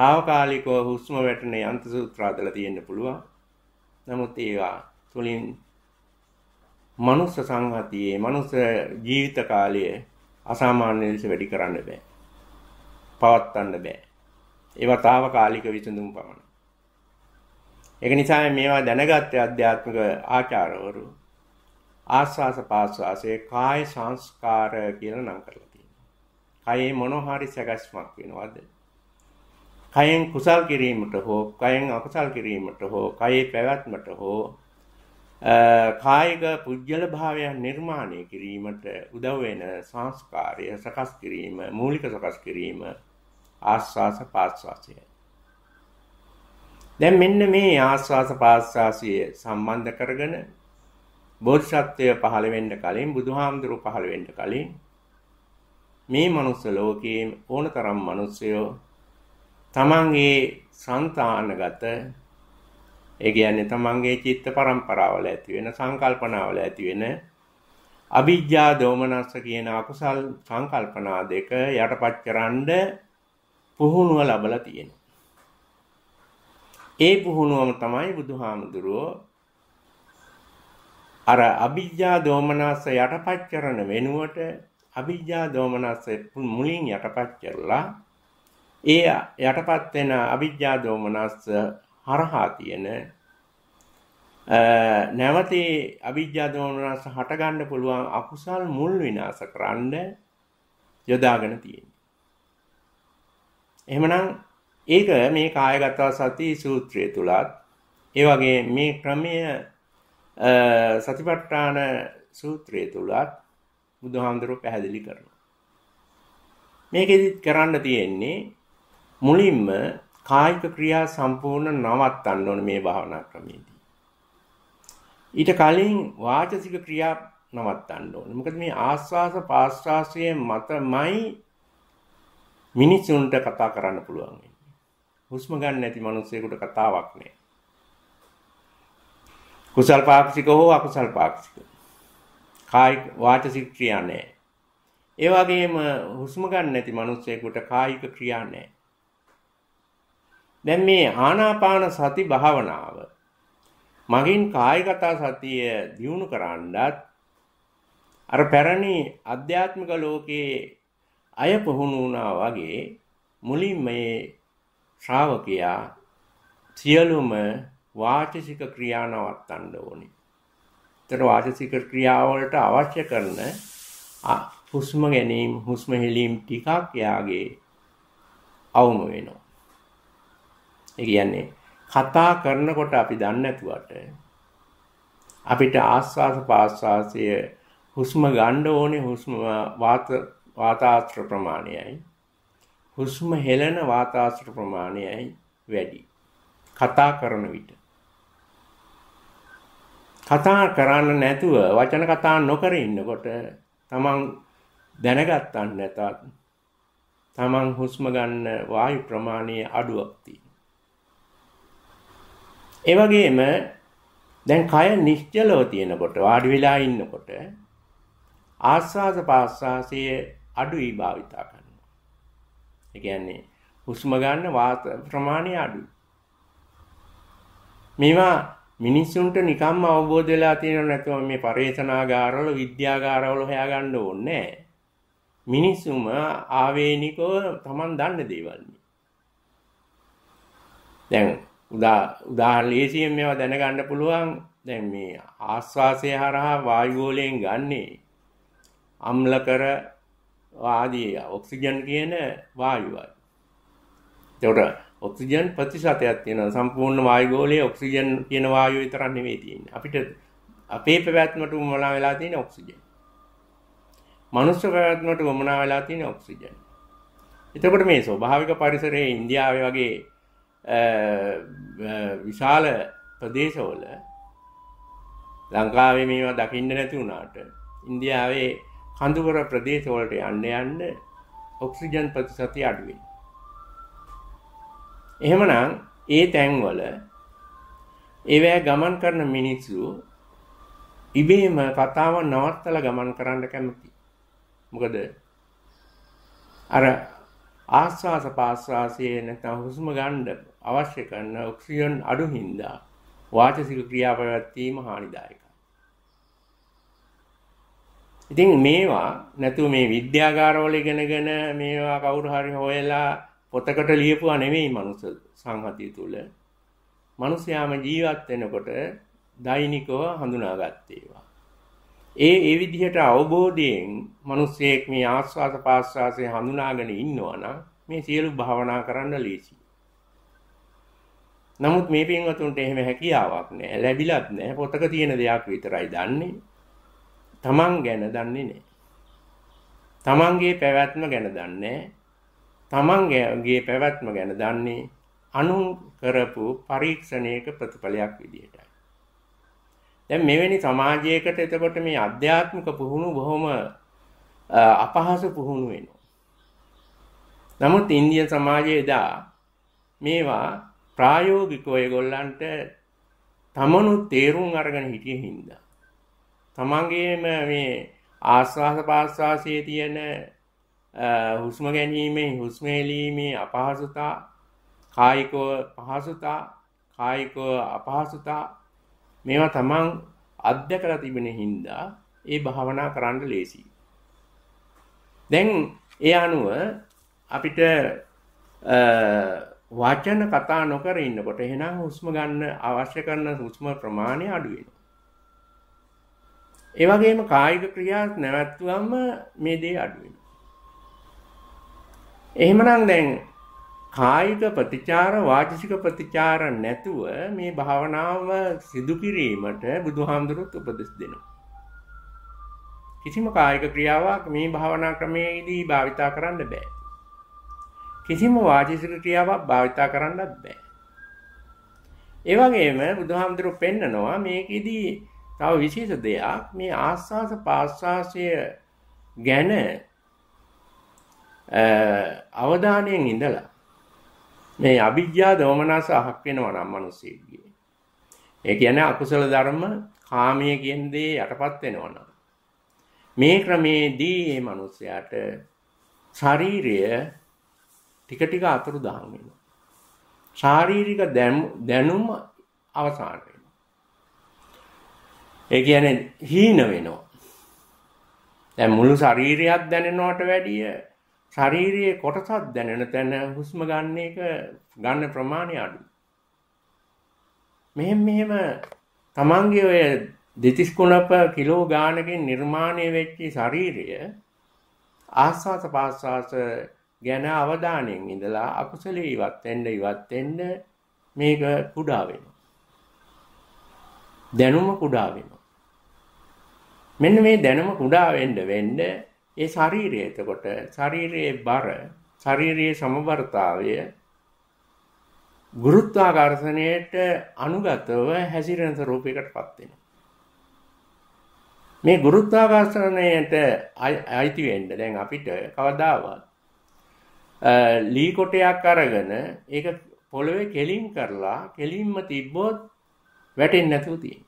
తాවකාලිකව හුස්ම වැටෙන යන්ත්‍ර සූත්‍ර අදලා තියෙන්න පුළුවන්. නමුත් ඒවා තුලින් මනුස්ස සංහතියේ මනුස්ස ජීවිත කාලයේ අසාමාන්‍ය ලෙස වැඩි කරන්න බෑ. පවත්වන්න බෑ. ඒවා తాවකාලික විසඳුම් පමණයි. ඒක නිසා මේවා දැනගත්ත අධ්‍යාත්මික ආචාර්යවරු ආස්වාස පාස්වාසේ කාය සංස්කාර කියලා නම් කරලා තියෙනවා. කයේ මොනහරි සැකස්මක් වෙනවද? කයෙන් කුසල් කිරීමට හෝ කයෙන් අකුසල් කිරීමට හෝ කයේ පැවැත්මට හෝ කායික පුජ්‍යල භාවයන් නිර්මාණය කිරීමට උදව් වෙන සංස්කාරය සකස් කිරීම මූලික සකස් කිරීම ආස්වාස පාස්වාසයයි. දැන් මෙන්න මේ ආස්වාස පාස්වාසය සම්බන්ධ කරගෙන බෝධිසත්වය පහළ වෙන්න කලින් බුදුහාමුදුරු පහළ වෙන්න කලින් මේ මනුස්ස ලෝකයේ ඕනතරම් මිනිස්සයෝ තමන්ගේ సంతානගත ඒ කියන්නේ තමන්ගේ චිත්ත පරම්පරාවල ඇති වෙන සංකල්පනාවල ඇති වෙන අවිජ්ජා දෝමනස්ස කියන අකුසල් සංකල්පනා දෙක යටපත් කරන්නේ පුහුණුව ලබලා තියෙනවා. ඒ පුහුණුවම තමයි බුදුහාමුදුරුවෝ අර අභිජ්ජා දෝමනස්ස යටපත් කරන වෙනුවට අභිජ්ජා දෝමනස්ස මුලින් යටපත් කරලා ඒ යටපත් වෙන අභිජ්ජා දෝමනස්ස හරහා තියෙන නැවතේ අභිජ්ජා දෝමනස්ස හට ගන්න පුළුවන් අකුසල් මුල් විනාශ කරන්න යොදාගෙන තියෙනවා එහෙමනම් ඒක මේ කායගත සති සූත්‍රය තුලත් ඒ වගේ මේ ක්‍රමය සතිපට්ඨාන සූත්‍රය තුලත් බුදුහාමුදුරුවෝ පැහැදිලි කරනවා. මේකෙදිත් කරන්න තියෙන්නේ මුලින්ම කායික ක්‍රියා සම්පූර්ණ නවත්තන්න ඕන මේ භාවනා ක්‍රමයේදී. ඊට කලින් වාචසික ක්‍රියා නවත්තන්න ඕනේ. මොකද මේ ආස්වාස පාස්වාසයේ මතමයි මිනිස්සුන්ට කතා කරන්න පුළුවන් හුස්ම ගන්න නැති මිනිස්සෙකුට කතාවක් නැහැ. කුසල් පාක්ෂික හෝ අකුසල් පාක්ෂික. කායික වාචසික ක්‍රියා නැහැ. ඒ වගේම හුස්ම ගන්න නැති මිනිස්සෙකුට කායික ක්‍රියා නැහැ. දැන් මේ ආනාපාන සති භාවනාව මගින් කායගත සතිය දියුණු කරන්නත් අර පැරණි අධ්‍යාත්මික ලෝකයේ අය පුහුණු වුණා වගේ මුලින් මේ ශ්‍රාවකයා සියලුම වාචසික ක්‍රියා නවත්තන්න ඕනේ. ඒතර වාචසික ක්‍රියාවලට අවශ්‍ය කරන හුස්ම ගැනීම, හුස්ම හෙලීම් ටිකක් යාගේ අවම වෙනවා. ඒ කියන්නේ කතා කරනකොට අපි දන්නේ නැතුවට අපිට ආස්වාස පාස්වාසය හුස්ම ගන්න ඕනේ හුස්ම වාත වාතාශ්‍ර ප්‍රමාණයයි හුස්ම හෙළන වාතාශ්‍ර ප්‍රමාණයයි වැඩි කතා කරන විට කතා කරන්න නැතුව වචන කතා නොකර ඉන්නකොට තමන් දැනගත්තන් නැතත් තමන් හුස්ම ගන්න වායු ප්‍රමාණයේ අඩුවක් තියෙනවා. ඒ වගේම දැන් කය නිශ්චලව තියෙනකොට වාඩි වෙලා ඉන්නකොට ආස්වාද ප්‍රාස්වාසයේ අඩුයි භාවිතා කරනවා. ඒ කියන්නේ හුස්ම ගන්න වාත ප්‍රමාණය අඩුයි. මේවා මිනිසුන්ට නිකම්ම අවබෝධ වෙලා තියෙනව නැතුව මේ පරේතනාගාරවල විද්‍යාගාරවල හොයාගන්න ඕනේ නැහැ. මිනිසුම ආවේනිකව Taman දන්න දේවල්. දැන් උදා උදාහරණ ලේසියෙන් මේවා දැනගන්න පුළුවන් දැන් මේ ආස්වාසය හරහා වායුගෝලයෙන් ගන්නේ අම්ල කර ආදී ඔක්සිජන් කියන වායුවයි. ඒකට ඔක්සිජන් ප්‍රතිශතයක් තියෙනවා. සම්පූර්ණ වායුගෝලයේ ඔක්සිජන් කියන වායුව විතරක් නෙමෙයි තියෙන්නේ. අපිට අපේ පැවැත්මට උමනා වෙලා තියෙන ඔක්සිජන්. මනුෂ්‍ය පැවැත්මට උමනා වෙලා තියෙන ඔක්සිජන්. එතකොට මේ ස්වභාවික පරිසරයේ ඉන්දියාවේ වගේ විශාල ප්‍රදේශවල ලංකාවේ මේවා දකින්න නැති වුණාට ඉන්දියාවේ කඳුකර ප්‍රදේශවලට යන්න යන්න ඔක්සිජන් ප්‍රතිශතය අඩුවෙන්. එහෙමනම් ඒ තැන්වල ඒවැය ගමන් කරන මිනිස්සු ඉබේම කතාව නවත්තලා ගමන් කරන්න කැමති. මොකද අර ආස්වාස පාස්වාසයේ නැත්නම් හුස්ම ගන්න අවශ්‍ය කරන ඔක්සිජන් අඩු හින්දා වාචසික ක්‍රියාපවත්වීම හානිදායකයි. ඉතින් මේවා නැතුව මේ විද්‍යාගාරවල ඉගෙනගෙන මේවා කවුරු හරි හොයලා පොතකට ලියපුවා නෙමෙයි මනුස්ස සංහතිය තුල. මිනිස්යාම ජීවත් වෙනකොට දෛනිකව හඳුනාගත්තේවා. ඒ ඒ විදිහට අවබෝධයෙන් මිනිස්සෙක් මේ ආස්වාද පාස්වාසය හඳුනාගෙන ඉන්නවනම් මේ සියලු භාවනා කරන්න ලේසි. නමුත් මේ පින්වතුන්ට එහෙම හැකියාවක් නැහැ. ලැබිලත් නැහැ. පොතක තියෙන දෙයක් විතරයි දන්නේ. තමන් ගැන දන්නේ නැහැ. තමන්ගේ පැවැත්ම ගැන දන්නේ තමන්ගේ පැවැත්ම ගැන දන්නේ අනුන් කරපු පරීක්ෂණයක ප්‍රතිඵලයක් විදියටයි. දැන් මෙවැනි සමාජයකට එතකොට මේ අධ්‍යාත්මික පුහුණු බොහොම අපහසු පුහුණු වෙනවා. නමුත් ඉන්දියන් සමාජයේ දා මේවා ප්‍රායෝගිකව ඒගොල්ලන්ට තමනුත් තේරුම් අරගෙන හිටිය හින්දා තමන්ගේම මේ ආශ්වාස පාශ්වාසයේ තියෙන හුස්ම ගැනීමෙන් හුස්ම එළීමේ අපහසුතා කායිකව පහසුතා කායිකව අපහසුතා මේවා තමන් අධ්‍යකලා තිබෙන හින්දා ඒ භාවනා කරන්න ලේසි. දැන් ඒ අනුව අපිට වචන කතා නොකර ඉන්නකොට එහෙනම් හුස්ම ගන්න අවශ්‍ය කරන හුස්ම ප්‍රමාණය අඩු වෙනවා. ඒ වගේම කායික ක්‍රියා නැවැත්තුවම මේ දේ අඩු වෙනවා. එහෙමනම් දැන් කායික ප්‍රතිචාර වාචික ප්‍රතිචාර නැතුව මේ භාවනාව සිදු කිරීමට බුදුහාමුදුරුවෝ උපදෙස් දෙනවා. කිසිම කායික ක්‍රියාවක් මේ භාවනා ක්‍රමයේදී භාවිතා කරන්න බෑ. කිසිම වාචික ක්‍රියාවක් භාවිතා කරන්නත් බෑ. ඒ වගේම බුදුහාමුදුරුවෝ පෙන්නනවා මේකෙදී තව විශේෂ දෙයක් මේ ආස්වාස පාස්වාසය ගැන අවධානයෙන් ඉඳලා මේ අවිද්‍යා දෝමනස අහක් වෙනවා නම් මිනිස්සෙගේ. ඒ කියන්නේ අකුසල ධර්ම කාමයේ කියන දේ යටපත් වෙනවා නම් මේ ක්‍රමේදී මේ මිනිස්යාට ශාරීරය ටික ටික අතුරුදහන් වෙනවා. ශාරීරික දැනුම අවසන් වෙනවා. ඒ කියන්නේ හීන වෙනවා. දැන් මුළු ශරීරයක් දැනෙනවට වැඩිය ශරීරයේ කොටසක් දැනෙන තැන හුස්ම ගන්න එක ගන්න ප්‍රමාණය අඩුයි. මෙහෙම මෙහෙම Tamange ඔය දෙතිස් කුණප කිලෝ ගානකින් නිර්මාණය වෙච්ච ශරීරය ආස්වාස පාස්වාස ගැන අවධානයෙන් ඉඳලා අකුසල ඉවත් වෙන්න ඉවත් වෙන්න මේක කුඩා වෙනවා. දැනුම කුඩා වෙනවා. මෙන්න මේ දැනුම කුඩා වෙන්න වෙන්න ඒ ශරීරය එතකොට ශරීරයේ බර ශරීරයේ සමබරතාවය ගුරුත්වාකර්ෂණයට අනුගතව හැසිරෙන ස්වරූපයකටපත් වෙනවා. මේ ගුරුත්වාකර්ෂණයට අයිති වෙන්න දැන් අපිට කවදාවත් ලී කොටයක් අරගෙන ඒක පොළවේ කෙලින් කරලා කෙලින්ම තිබ්බොත් වැටෙන්නේ නැතුව තියෙනවා.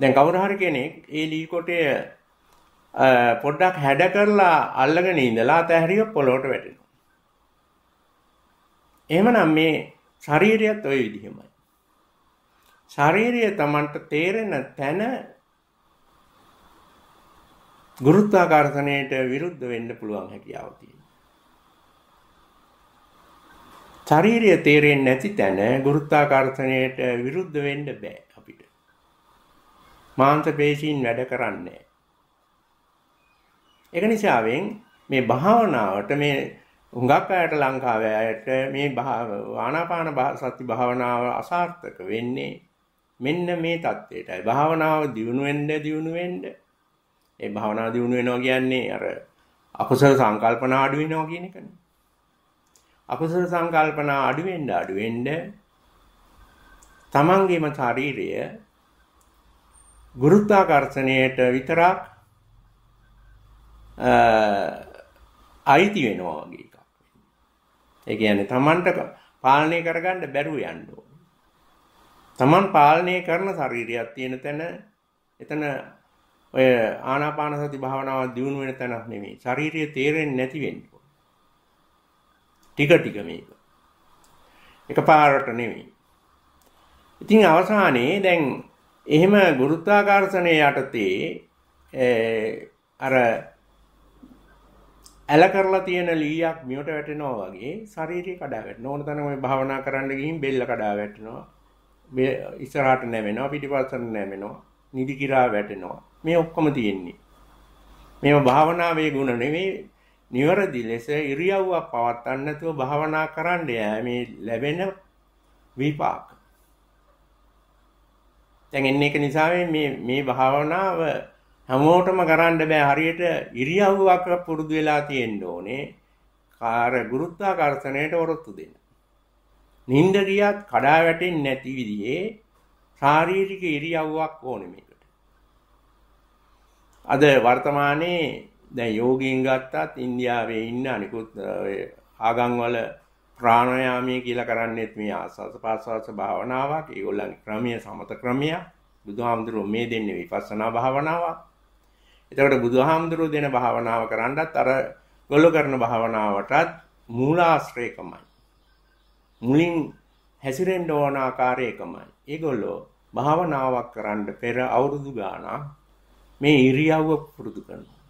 දැන් කවුරු හරි කෙනෙක් ඒ ලී කොටය පොඩ්ඩක් හැඩ කරලා අල්ලගෙන ඉඳලා තැහැරිය පොළොවට වැටෙනවා. එහෙමනම් මේ ශරීරයත් ওই විදිහමයි. ශරීරය Tamanට තේරෙන තැන ගුරුත්වාකර්ෂණයට විරුද්ධ වෙන්න පුළුවන් හැකියාව තියෙනවා. ශරීරය තේරෙන්නේ නැති තැන ගුරුත්වාකර්ෂණයට විරුද්ධ වෙන්න බෑ. මාංශපේශීන් වැඩ කරන්නේ ඒක නිසාවෙන් මේ භාවනාවට මේ හුඟක් අයට ලංකාවේ අයට මේ ආනාපාන සති භාවනාව අසාර්ථක වෙන්නේ මෙන්න මේ தത്വයටයි භාවනාව දියුණු වෙන්න දියුණු වෙන්න ඒ භාවනාව දියුණු වෙනවා කියන්නේ අර අකුසල සංකල්පන අඩු වෙනවා කියන එකනේ අකුසල සංකල්පන අඩු වෙන්න අඩු වෙන්න තමන්ගේම ශරීරය ගුරුත්වාකර්ෂණයට විතරක් අයිති වෙනවා වගේ එකක්. ඒ කියන්නේ Tamanට පාලනය කරගන්න බැරුව යන්න ඕනේ. Taman පාලනය කරන ශරීරයක් තියෙන තැන එතන ඔය ආනාපාන සති භාවනාව දියුණු වෙන තැනක් නෙමෙයි. ශාරීරිය තේරෙන්නේ නැති වෙන්න ඕනේ. ටික ටික මේක. එකපාරට නෙමෙයි. ඉතින් අවසානයේ දැන් එහෙම ගුරුත්වාකර්ෂණය යටතේ අර ඇල කරලා තියෙන ලීයක් මියට වැටෙනවා වගේ ශරීරය කඩා වැටෙනවා. ඕන තරම් ওই භාවනා කරන්න ගිහින් බෙල්ල කඩා වැටෙනවා. ඉස්සරහට නැමෙනවා, පිටිපස්සට නැමෙනවා, නිදි කිරා වැටෙනවා. මේ ඔක්කොම තියෙන්නේ. මේව භාවනාවේ ಗುಣ නෙවෙයි. නිවැරදි ලෙස ඉරියව්වක් පවත්වන්න නැතුව භාවනා කරන්න යෑමේ ලැබෙන විපාක. දැන් එන්නේ ඒක නිසා මේ මේ භාවනාව හැමෝටම කරන්න බෑ හරියට ඉරියව්වක් පුරුදු වෙලා තියෙන්න ඕනේ. කාර ගුරුත්වාකර්ෂණයට වරොත්තු දෙන්න. නිින්ද ගියත් කඩා වැටෙන්නේ නැති විදිහේ ශාරීරික ඉරියව්වක් ඕනේ මේකට. අද වර්තමානයේ දැන් යෝගීන් ගත්තත් ඉන්දියාවේ ඉන්න අනිකුත් ආගම් වල ප්‍රාණායාමය කියලා කරන්නේත් මේ ආස්වාස පාස්වාස භාවනාවක්. ඒගොල්ලන්ගේ ක්‍රමය සමත ක්‍රමය. බුදුහාමුදුරුවෝ මේ දෙන්නේ විපස්සනා භාවනාවක්. එතකොට බුදුහාමුදුරුවෝ දෙන භාවනාව කරන්නත් අර ගොල්ලෝ කරන භාවනාවටත් මූලාශ්‍රයකමයි. මුලින් හැසිරෙන්න ඕන ආකාරයකමයි. ඒගොල්ලෝ භාවනාවක් කරන්න පෙර අවුරුදු ගාණක් මේ ඉරියව්ව පුරුදු කරනවා.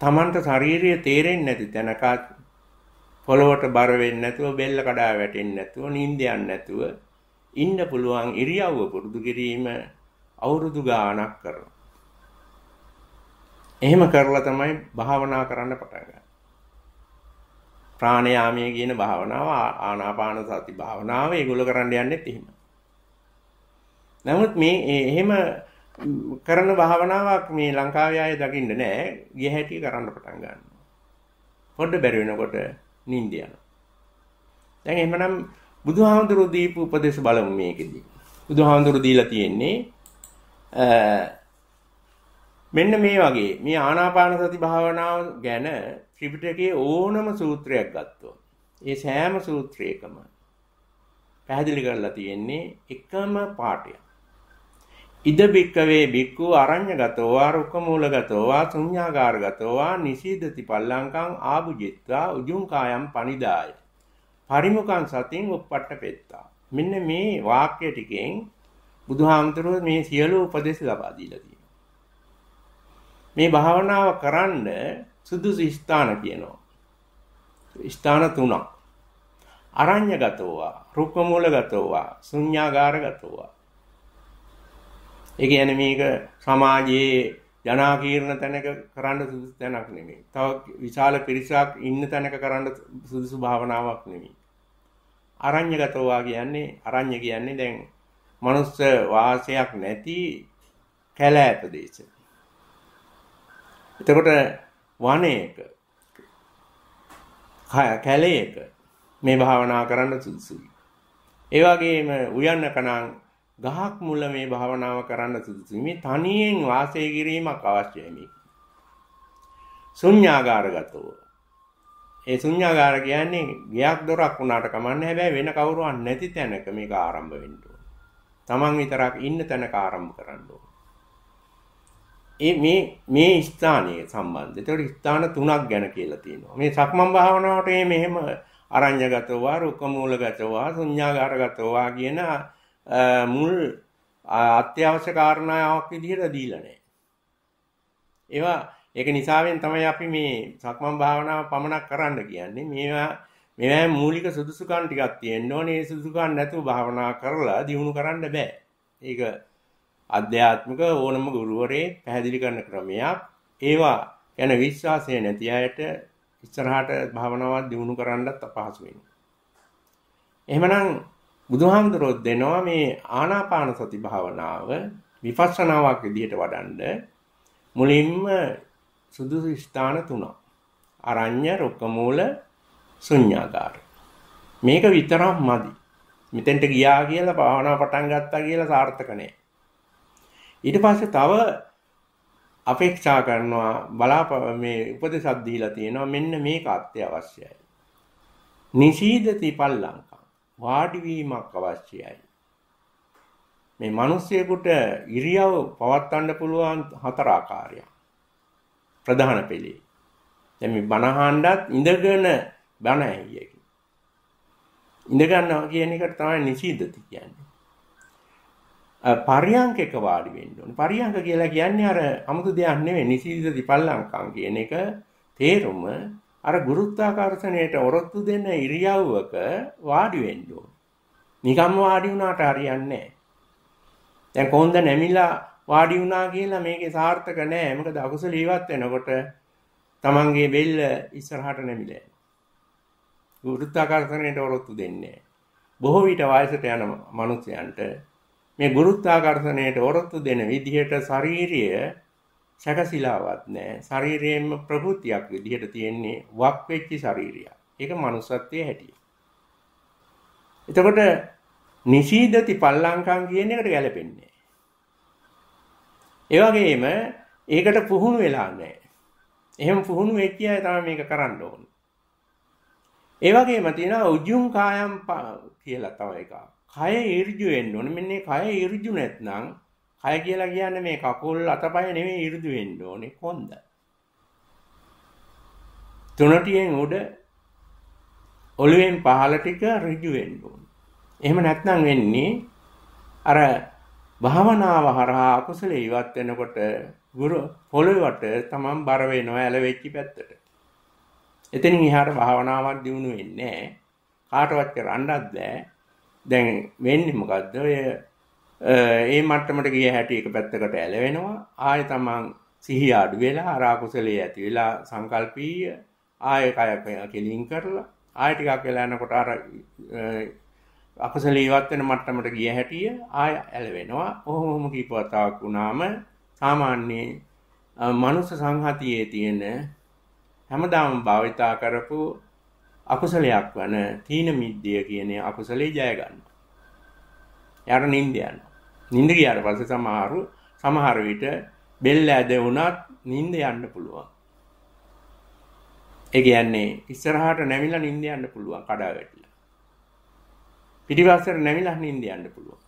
තමන්ට ශාරීරිය තේරෙන්නේ නැති තැනකත් පොළොවට බර වෙන්නේ නැතුව බෙල්ල කඩා වැටෙන්නේ නැතුව නිින්ද යන්නේ නැතුව ඉන්න පුළුවන් ඉරියව්ව පුරුදු කිරීම අවුරුදු ගාණක් කරනවා. එහෙම කරලා තමයි භාවනා කරන්න පටන් ගන්නේ. ප්‍රාණයාමයේ කියන භාවනාව ආනාපාන සති භාවනාව ඒගොල්ලෝ කරන්න යන්නේ එහෙම. නමුත් මේ එහෙම කරන භාවනාවක් මේ ලංකාවේ ආයේ දකින්න නෑ. ගිය හැටි කරන්න පටන් ගන්නවා. පොඩ්ඩ බැරි වෙනකොට නිින්ද යනවා. දැන් එහෙමනම් බුදුහාමුදුරුවෝ දීපු උපදේශ බලමු මේකෙදී. බුදුහාමුදුරුවෝ දීලා තියෙන්නේ මෙන්න මේ වගේ මේ ආනාපාන සති භාවනාව ගැන ත්‍රිපිටකයේ ඕනම සූත්‍රයක් ගත්තොත් ඒ සෑම සූත්‍රයකම පැහැදිලි කරලා තියෙන්නේ එකම පාඩයක්. ඉද බික්කවේ බික්කු අරඤ්‍යගතෝවා රුක්කමූලගතෝවා ශුඤ්ඤාගාරගතෝවා නිසීදති පල්ලංකං ආභුජිත්වා උජුංකායම් පනිදාය පරිමුඛං සතින් උප්පට්ඨ පෙත්තා මෙන්න මේ වාක්‍ය ටිකෙන් බුදුහාමුදුරුවෝ මේ සියලු උපදේශ ලබා දීලා තියෙනවා මේ භාවනාව කරන්න සුදුසු ස්ථාන කියනවා ස්ථාන තුනක් අරඤ්‍යගතෝවා රුක්කමූලගතෝවා ශුඤ්ඤාගාරගතෝවා ඒ කියන්නේ මේක සමාජයේ ජනාකීර්ණ තැනක කරන්න සුදුසු තැනක් නෙමෙයි. තව විශාල පිරිසක් ඉන්න තැනක කරන්න සුදුසු භාවනාවක් නෙමෙයි. අරඤ්‍යගතවා කියන්නේ අරඤ්‍ය කියන්නේ දැන් මනුස්ස වාසයක් නැති කැලෑ ප්‍රදේශ. එතකොට වනයේක කැලේක මේ භාවනා කරන්න සුදුසුයි. ඒ වගේම උයන්න කණන් ගහක් මුල මේ භාවනාව කරන්න සුදුසුයි. මේ තනියෙන් වාසය කිරීමක් අවශ්‍යයි මේ. ශුන්‍යාගාරගතව. ඒ ශුන්‍යාගාර කියන්නේ ගයක් දොරක් වුණාට කමන්නේ හැබැයි වෙන කවුරුවක් නැති තැනක මේක ආරම්භ වෙන්න ඕන. Taman විතරක් ඉන්න තැනක ආරම්භ කරන්න ඕන. ඒ මේ මේ ස්ථානයේ සම්බන්ධ. ඒතකොට ස්ථාන තුනක් ගැන කියලා තියෙනවා. මේ සක්මන් භාවනාවට මේ මෙහෙම අරඤ්‍යගතව, රුක්කමූලගතව, ශුන්‍යාගාරගතව කියන මුල් අත්‍යවශ්‍ය කාරණාවක් විදිහට දීලා නැහැ. ඒවා ඒක නිසාවෙන් තමයි අපි මේ සක්මන් භාවනාව පමණක් කරන්න කියන්නේ. මේවා මේවා මූලික සුදුසුකම් ටිකක් තියෙන්න ඕනේ. ඒ සුදුසුකම් නැතුව භාවනා කරලා දිනු කරන්න බෑ. ඒක අධ්‍යාත්මික ඕනම ගුරුවරේ පැහැදිලි කරන ක්‍රමයක්. ඒවා යන විශ්වාසය නැති අයට ඉස්සරහට භාවනාවක් දිනු කරන්නත් අපහසු වෙනවා. එහෙමනම් බුදුහාමුදුරුවෝ දෙනවා මේ ආනාපාන සති භාවනාව විපස්සනාවක් විදිහට වඩන්න මුලින්ම සුදුසු ස්ථාන තුනක් අරඤ්‍ය රුක්ක මූල ශුන්‍යාගාර මේක විතරක් මදි මෙතෙන්ට ගියා කියලා භාවනා පටන් ගත්තා කියලා සාර්ථක නෑ ඊට පස්සේ තව අපේක්ෂා කරනවා බලාප මේ උපදේශක් දීලා තියෙනවා මෙන්න මේක අත්‍යවශ්‍යයි නිශීදති පල්ලංකා වාඩි වීමක් අවශ්‍යයි. මේ මිනිස්සෙකුට ඉරියව් පවත්වන්න පුළුවන් හතර ආකාරයක්. ප්‍රධාන පෙළේ. දැන් මේ බණහණ්ඩත් ඉඳගෙන බණ ඇහියක. ඉඳ ගන්නවා කියන එකට තමයි නිසීදති කියන්නේ. පරියංකක වාඩි වෙන්න ඕනේ. පරියංක කියලා කියන්නේ අර 아무තු දෙයක් නෙවෙයි නිසීදති පල්ලංකම් කියන එක තේරුම අර ගුරුත්වාකර්ෂණයට ඔරොත්තු දෙන ඉරියව්වක වාඩි වෙන්න ඕන. නිකම්ම වාඩි වුණාට හරියන්නේ නැහැ. දැන් කොහොඳ නැමිලා වාඩි වුණා කියලා මේකේ සාර්ථක නැහැ. මොකද අකුසල ඉවත් වෙනකොට තමන්ගේ බෙල්ල ඉස්සරහට නැමිලා යනවා. ගුරුත්වාකර්ෂණයට ඔරොත්තු දෙන්නේ බොහෝ විට වයසට යන මිනිසයන්ට මේ ගුරුත්වාකර්ෂණයට ඔරොත්තු දෙන විදිහට ශාරීරිය සැකසිලාවක් නැහැ. ශරීරයෙන්ම ප්‍රകൃතියක් විදිහට තියෙන්නේ වක් වෙච්ච ශරීරයක්. ඒක manussත්වයේ හැටි. එතකොට නිසීදති පල්ලංකම් කියන එකට ගැලපෙන්නේ. ඒ වගේම ඒකට පුහුණු වෙලා නැහැ. එහෙම පුහුණු වෙච්ච අය තමයි මේක කරන්න ඕනේ. ඒ වගේම තියෙනවා උජුං කායම් කියලා තව එකක්. කය ඍජු වෙන්න ඕනේ. මෙන්න කය ඍජු නැත්නම් කය කියලා කියන්නේ මේ කකුල් අතපය නෙමෙයි 이르දු වෙන්න ඕනේ කොන්ද. තුනටියෙන් උඩ ඔළුවෙන් පහළ ටික ඍජු වෙන්න ඕනේ. එහෙම නැත්නම් වෙන්නේ අර භාවනාව හරහා අකුසල ඉවත් වෙනකොට ගුරු පොළොවට තමන් බර වෙනවා ඇලෙවිච්ච පැත්තට. එතනින් එහාට භාවනාවක් දියුණු වෙන්නේ නැහැ. කාටවත් කරන්නත් බෑ. දැන් වෙන්නේ මොකද්ද? ඔය ඒ මට්ටමට ගිය හැටි එක පැත්තකට ඇලවෙනවා ආය තමන් සිහි අඩු වෙලා අරාකුසලයේ ඇති වෙලා සංකල්පීය ආය කය කෙලින් කරලා ආය ටිකක් වෙලා යනකොට අර අකුසල ඉවත් වෙන මට්ටමට ගිය හැටිය ආය ඇලවෙනවා ඔහොම කීප වතාවක් වුණාම සාමාන්‍ය මනුස්ස සංහතියේ තියෙන හැමදාම භාවිතා කරපු අකුසලයක් වන තීන මිද්දය කියන අකුසලේ ජය ගන්නවා. යාර නිින්ද යනවා. නිින්ද ගියාට පස්සේ සමහරු සමහර විට බෙල්ල ඇද වුණත් නිින්ද යන්න පුළුවන්. ඒ කියන්නේ ඉස්සරහට නැමිලා නිින්ද යන්න පුළුවන් කඩා වැටිලා. පිටිපස්සට නැමිලා නිින්ද යන්න පුළුවන්.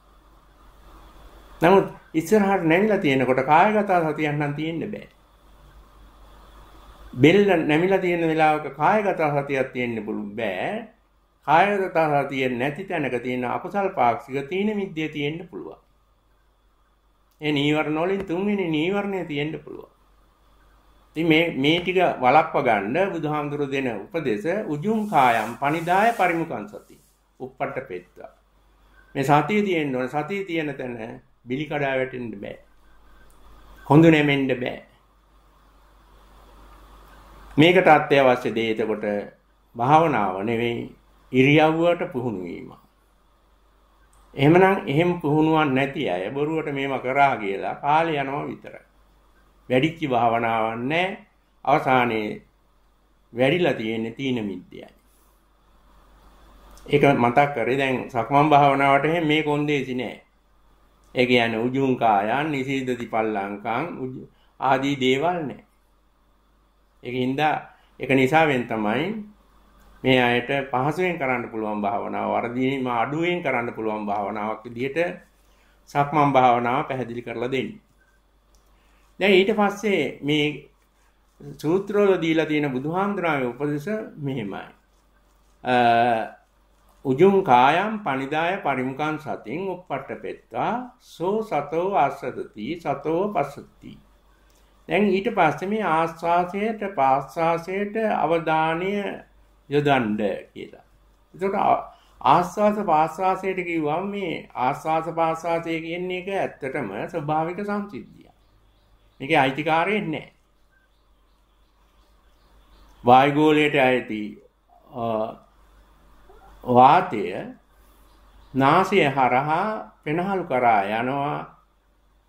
නමුත් ඉස්සරහට නැමිලා තියෙනකොට කායගත සතියක් නම් තියෙන්න බෑ. බෙල්ල නැමිලා තියෙන වෙලාවක කායගත සතියක් තියෙන්න පුළුවන් බෑ. කායගත සතිය නැති තැනක තියෙන අකුසල් පාක්ෂික තීන මිද්දේ තියෙන්න පුළුවන්. ඒ නීවරණ වලින් තුන්වෙනි නීවරණය තියෙන්න පුළුවන්. ඉතින් මේ මේ ටික වළක්ව ගන්න බුදුහාමුදුරු දෙන උපදේශ උජුං කායම් පනිදාය පරිමුඛං සති. උප්පට්ඨ පෙත්තා. මේ සතිය තියෙන්න ඕන සතිය තියෙන තැන බිලි කඩා වැටෙන්න බෑ. හොඳු නැමෙන්න බෑ. මේකට අත්‍යවශ්‍ය දේ එතකොට භාවනාව නෙවෙයි ඉරියව්වට පුහුණු වීමයි. එහෙමනම් එහෙම පුහුණුවක් නැති අය බොරුවට මේවා කරා කියලා කාලේ යනවා විතරයි. වැඩිච්ච භාවනාවක් නැහැ. අවසානයේ වැඩිලා තියෙන්නේ තීන මිද්දයයි. ඒක මතක් කරේ දැන් සක්මන් භාවනාවට එහෙම මේ කොන්දේසි නෑ. ඒ කියන්නේ උජුං කායන් නිසීදති පල්ලංකං ආදී දේවල් නෑ. ඒකින්ද ඒක නිසාවෙන් තමයි මේ අයට පහසුවෙන් කරන්න පුළුවන් භාවනාව වර්ධීම අඩුවෙන් කරන්න පුළුවන් භාවනාවක් විදිහට සක්මන් භාවනාව පැහැදිලි කරලා දෙන්න. දැන් ඊට පස්සේ මේ සූත්‍රවල දීලා තියෙන බුදුහාමුදුරුවෝ උපදෙස මෙහෙමයි. උජුම් කායම් පනිදාය පරිමුඛං සතින් උප්පට්ඨපෙත්තා සෝ සතෝ ආසදති සතෝ පසති. දැන් ඊට පස්සේ මේ ආස්වාසයට පාස්වාසයට අවධානය යොදන්න කියලා. එතකොට ආස්වාස පාස්වාසයට කිව්වම මේ ආස්වාස පාස්වාසය කියන එක ඇත්තටම ස්වභාවික සංසිද්ධියක්. මේකේ අයිතිකාරයෙ නැහැ. වායුගෝලයට ඇති වාතය නාසය හරහා පෙනහළු කරා යනවා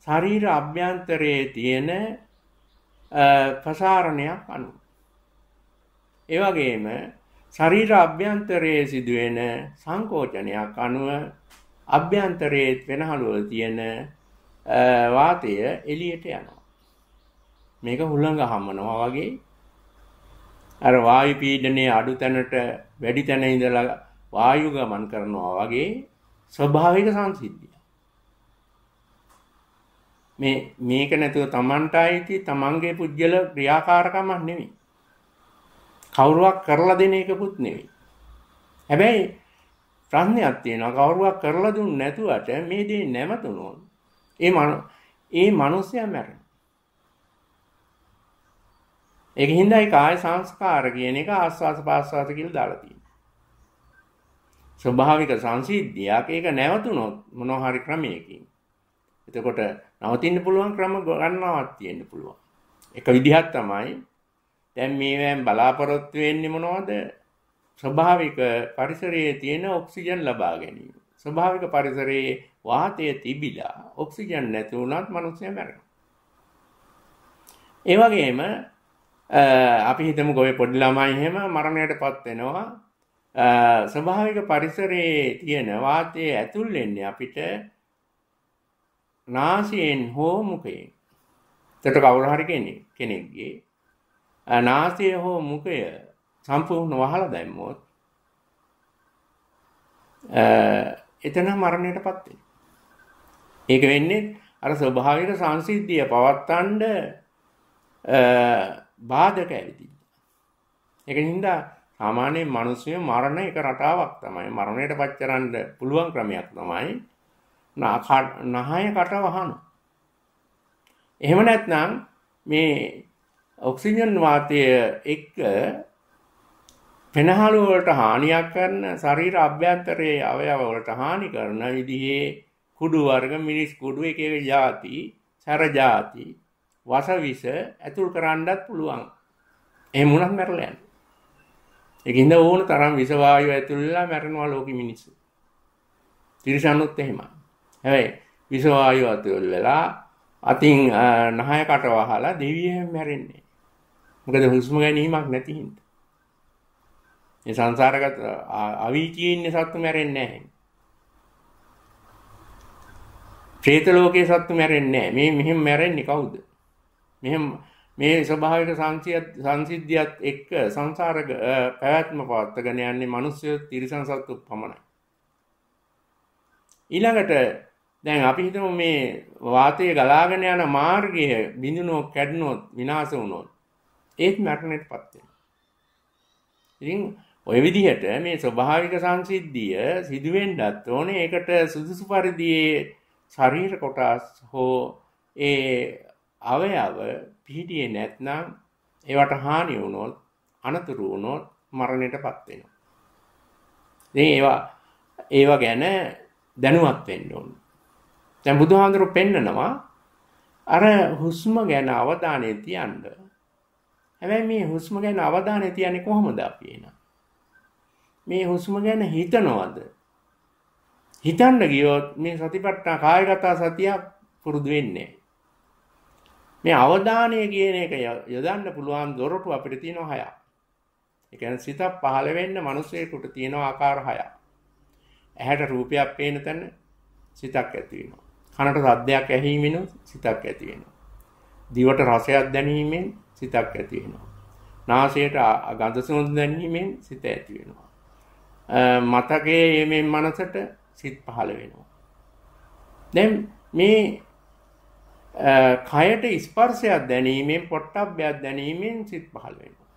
ශරීර අභ්‍යන්තරයේ තියෙන ප්‍රසාරණයක් අනුව. ඒ වගේම ශරීර අභ්‍යන්තරයේ සිදුවෙන සංකෝචනයක් අනුව අභ්‍යන්තරයේ වෙනහළුව තියෙන වාතය එළියට යනවා. මේක හුළඟ හම්මනවා වගේ අර වායු පීඩනයේ අඩු තැනට වැඩි තැන ඉඳලා වායු ගමන් කරනවා වගේ ස්වභාවික සංසිද්ධිය. මේ මේක නැතුව Tamanට ඇති Tamanගේ පුජ්‍යල ක්‍රියාකාරකමක් නෙමෙයි. කවුරුවක් කරලා දෙන එකකුත් නෙවෙයි. හැබැයි ප්‍රඥාවක් තියෙනවා කවුරුවක් කරලා දුන්න නැතුවට මේ දේ නැවතුනොත් ඒ මන ඒ මිනිසයා මැරෙනවා. ඒක හින්දා ඒ කාය සංස්කාර කියන එක ආස්වාස පාස්වාස කියලා දාලා තියෙනවා. ස්වභාවික සංසිද්ධියක් ඒක නැවතුනොත් මොනවා හරි ක්‍රමයකින්. එතකොට නවතින්න පුළුවන් ක්‍රම ගන්නවත් තියෙන්න පුළුවන්. එක විදිහක් තමයි දැන් මේවෙන් බලාපොරොත්තු වෙන්නේ මොනවද? ස්වභාවික පරිසරයේ තියෙන ඔක්සිජන් ලබා ගැනීම. ස්වභාවික පරිසරයේ වාතය තිබිලා ඔක්සිජන් නැති වුණත් මිනිස්සු මැරෙනවා. ඒ වගේම අපි හිතමු ගොය පොඩි ළමයි එහෙම මරණයටපත් වෙනවා. ස්වභාවික පරිසරයේ තියෙන වාතය ඇතුල් වෙන්නේ අපිට නාසයෙන් හෝ මුඛයෙන්. එතකොට කවුරු හරි කෙනෙක් කෙනෙක්ගේ නාසය හෝ මුඛය සම්පූර්ණ වහලා දැම්මොත් එතන මරණයටපත් වෙනවා. ඒක වෙන්නේ අර ස්වභාවික සංසිද්ධිය පවත්තන්න බාධක ඇවිදින්න. ඒක නිසා සාමාන්‍ය මිනිස්සු මරණ එක රටාවක් තමයි මරණයට පච්චරන්න පුළුවන් ක්‍රමයක් තමයි නහය කට වහන. එහෙම නැත්නම් මේ ඔක්සිජන් වාතය එක්ක පෙනහළු වලට හානියක් කරන ශරීර අභ්‍යන්තරයේ අවයව වලට හානි කරන විදිහේ කුඩු වර්ග මිනිස් කුඩු එක එක ಜಾති සැර ಜಾති වස විස ඇතුල් කරන්නත් පුළුවන් එහෙම වුණත් මැරලා යනවා ඒකින්ද ඕන තරම් විස වායුව ඇතුල් වෙලා මැරෙනවා ලෝකෙ මිනිස්සු තිරිසනුත් එහෙමයි හැබැයි විස වායුව ඇතුල් වෙලා අතින් නහයකට වහලා දෙවියෙම මැරෙන්නේ මොකද හුස්ම ගැනීමක් නැති හින්දා. මේ සංසාරගත අවීචී ඉන්නේ සත්තු මැරෙන්නේ නැහැ. പ്രേත ලෝකයේ සත්තු මැරෙන්නේ නැහැ. මේ මෙහෙම මැරෙන්නේ කවුද? මෙහෙම මේ ස්වභාවික සංසිද්ධියත් එක්ක සංසාර පැවැත්ම පවත්වාගෙන යන්නේ මිනිස්සු තිරිසන් සත්තු පමණයි. ඊළඟට දැන් අපි හිතමු මේ වාතයේ ගලාගෙන යන මාර්ගය බිඳුනොත් කැඩුනොත් විනාශ වුනොත් ඒත් මරණයටපත් වෙනවා. ඉතින් ඔය විදිහට මේ ස්වභාවික සංසිද්ධිය සිදුවෙන්නත් ඕනේ ඒකට සුදුසු පරිදි ශරීර කොටස් හෝ ඒ අවයව පිහිටියේ නැත්නම් ඒවට හානි වුණොත් අනතුරු වුණොත් මරණයටපත් වෙනවා. ඉතින් ඒවා ඒවා ගැන දැනුවත් වෙන්න ඕන. දැන් බුදුහාඳුරු පෙන්නනවා අර හුස්ම ගැන අවධානය තියන්න හැබැයි මේ හුස්ම ගැන අවධානය තියන්නේ කොහොමද අපි එහෙනම්? මේ හුස්ම ගැන හිතනවද? හිතන්න ගියොත් මේ සතිපට්ඨා කායගත සතිය පුරුදු වෙන්නේ මේ අවධානය කියන එක යොදන්න පුළුවන් දොරටු අපිට තියෙනවා හයක්. ඒ කියන්නේ සිත පහළ වෙන්න මිනිසෙකුට තියෙනවා ආකාර හයක්. ඇහැට රූපයක් පේන තැන සිතක් ඇති වෙනවා. කනට ශබ්දයක් ඇහිමිනු සිතක් ඇති වෙනවා. දිවට රසයක් දැනීමෙන් සිතක් ඇති වෙනවා. නාසයට ගඳ සුවඳ දැනීමෙන් සිත ඇති වෙනවා. මතකයේ යමෙන් මනසට සිත් පහළ වෙනවා. දැන් මේ කයට ස්පර්ශයක් දැනීමෙන් පොට්ටබ්බයක් දැනීමෙන් සිත් පහළ වෙනවා.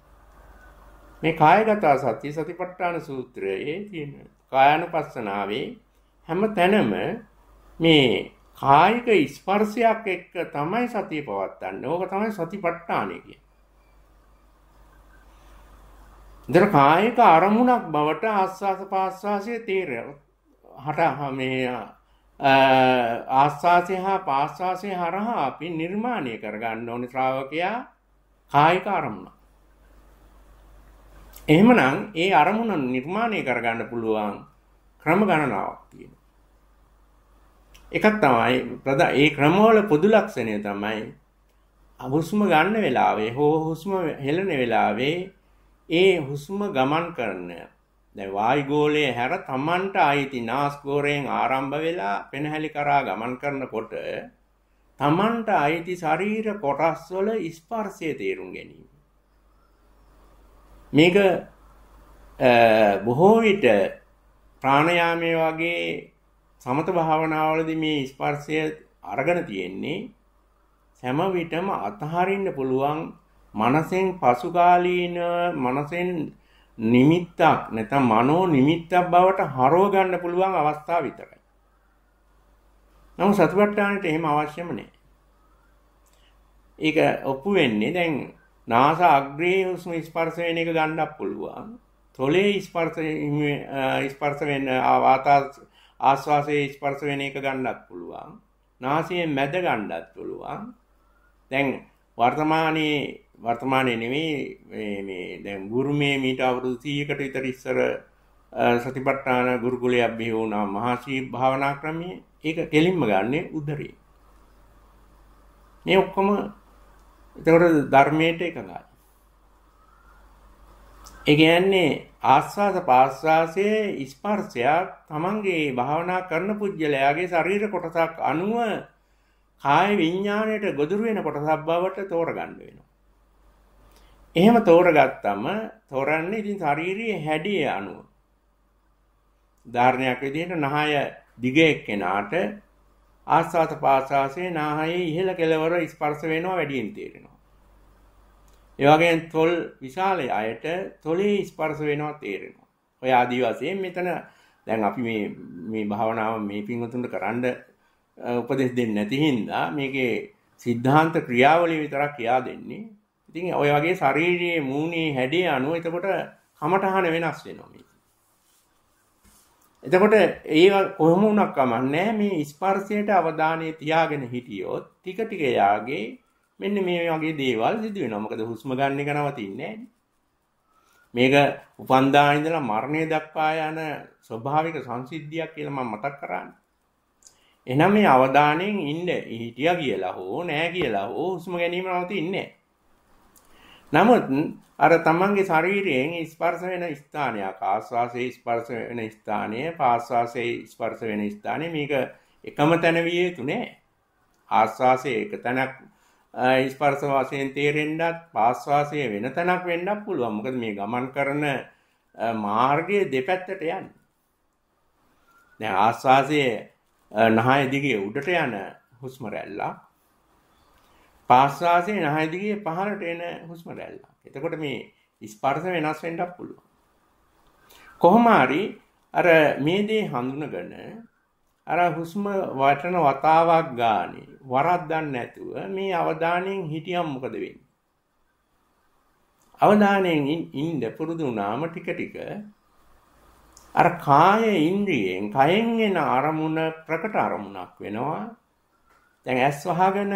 මේ කායගත සති සතිපට්ඨාන සූත්‍රයේ තියෙන කායानुපස්සනාවේ හැම තැනම මේ කායික ස්පර්ශයක් එක්ක තමයි සතිය පවත්වන්නේ. ඕක තමයි සතිපට්ඨානය කියන්නේ. දර කායික අරමුණක් බවට ආස්වාස පාස්වාසය තේරෙව. හට මේ ආස්වාසය හා පාස්වාසය හරහා අපි නිර්මාණය කරගන්න ඕනි ශ්‍රාවකයා කායික අරමුණ. එහෙමනම් ඒ අරමුණ නිර්මාණය කරගන්න පුළුවන් ක්‍රම ගණනාවක් තියෙනවා. එකක් තමයි ප්‍රධා ඒ ක්‍රමවල පොදු ලක්ෂණය තමයි හුස්ම ගන්න වෙලාවේ හෝ හුස්ම හෙළන වෙලාවේ ඒ හුස්ම ගමන් කරන දැන් වායු ගෝලයේ හැර තමන්ට ආйти නාස්ගෝරයෙන් ආරම්භ වෙලා පෙනහැලි කරා ගමන් කරනකොට තමන්ට ආйти ශරීර කොටස් වල ස්පර්ශය තේරුම් ගැනීම මේක බොහෝ විට ප්‍රාණයාමයේ වගේ සමත භාවනාවලදී මේ ස්පර්ශය අරගෙන තියෙන්නේ හැම විටම අතහරින්න පුළුවන් මනසෙන් පසුකාලීන මනසෙන් නිමිත්තක් නැත්නම් මනෝ නිමිත්තක් බවට හරව ගන්න පුළුවන් අවස්ථාව විතරයි. නමුත් සතිපට්ඨානෙට එහෙම අවශ්‍යම නැහැ. ඒක ඔප්පු වෙන්නේ දැන් නාස අග්‍රේ හුස්ම ස්පර්ශ වෙන එක ගන්නත් පුළුවන්. තොලේ ස්පර්ශ ස්පර්ශ වෙන වාතාවරණ ආශ්වාසයේ ස්පර්ශ වෙන එක ගන්නත් පුළුවන්. නාසයෙන් මැද ගන්නත් පුළුවන්. දැන් වර්තමානයේ වර්තමානයේ නෙමෙයි මේ මේ දැන් ගුරුමේ මීට අවුරුදු 100කට විතර ඉස්සර සතිපට්ඨාන ගුරුකුලයේ අභි වුණා මහසී භාවනා ක්‍රමයේ ඒක කෙලින්ම ගන්නෙ උදරේ. මේ ඔක්කොම එතකොට ධර්මයට එකඟයි. ඒ කියන්නේ ආස්වාස පාස්වාසයේ ස්පර්ශයක් තමන්ගේ භාවනා කරන පුජ්‍යලයාගේ ශරීර කොටසක් අනුව කාය විඤ්ඤාණයට ගොදුරු වෙන කොටසක් බවට තෝරගන්න වෙනවා. එහෙම තෝරගත්තම තෝරන්නේ ඉතින් ශාරීරියේ හැඩය අනුව. ධාරණයක් විදිහට නහය දිග එක්කෙනාට ආස්වාද පාස්වාසයේ නහයේ ඉහළ කෙළවර ස්පර්ශ වෙනවා වැඩියෙන් තේරෙනවා. ඒවගේ තොල් විශාලය අයට තොලේ ස්පර්ස වෙනවා තේරෙනවා ඔය ආදීවාසයෙන් මෙතන දැන් අපි මේ මේ භාවනාව මේ පින්වතුන්ට කරන්න උපදෙස් දෙන්නේ නැති හින්දා මේකේ සිද්ධාන්ත ක්‍රියාවලිය විතරක් කියා දෙන්නේ ඉතින් ඔය වගේ ශාරීරියේ මූණේ හැඩේ අනුව එතකොට කමටහන වෙනස් වෙනවා මේ එතකොට ඒ කොහොම වුණත් කමක් නැහැ මේ ස්පර්ශයට අවධානය තියාගෙන හිටියොත් ටික ටික යාගේ මෙන්න මේ වගේ දේවල් සිදු වෙනවා. මොකද හුස්ම ගන්න එක නවතින්නේ මේක උපන්දා ඉඳලා මරණය දක්වා යන ස්වභාවික සංසිද්ධියක් කියලා මම මතක් කරන්නේ. එහෙනම් මේ අවධානයෙන් ඉන්න හිටියා කියලා හෝ නැහැ කියලා හෝ හුස්ම ගැනීම නවතින්නේ නැහැ. නමුත් අර තමන්ගේ ශරීරයෙන් ස්පර්ශ වෙන ස්ථානයක් ආස්වාසේ ස්පර්ශ වෙන ස්ථානය පාස්වාසේ ස්පර්ශ වෙන ස්ථානය මේක එකම තැන විය යුතු නෑ ආස්වාසේ එක තැනක් ස්පර්ශ වාසයෙන් තේරෙන්නත් පාස්වාසය වෙන තැනක් වෙන්නත් පුළුවන්. මොකද මේ ගමන් කරන මාර්ගයේ දෙපැත්තට යන්නේ. දැන් ආස්වාසයේ නහය දිගේ උඩට යන හුස්ම රැල්ලා පාස්වාසයේ නහය දිගේ පහළට එන හුස්ම රැල්ලා. එතකොට මේ ස්පර්ශ වෙනස් වෙන්නත් පුළුවන්. කොහොම හරි අර මේ දේ හඳුනගෙන අර හුස්ම වටන වතාවක් ගානේ වරද්දන්න නැතුව මේ අවධානයෙන් හිටියම් මොකද වෙන්නේ? අවධානයෙන් ඉන්න පුරුදු වුණාම ටික ටික අර කාය ඉන්ද්‍රියෙන් කයෙන් එන අරමුණ ප්‍රකට අරමුණක් වෙනවා. දැන් ඇස් වහගෙන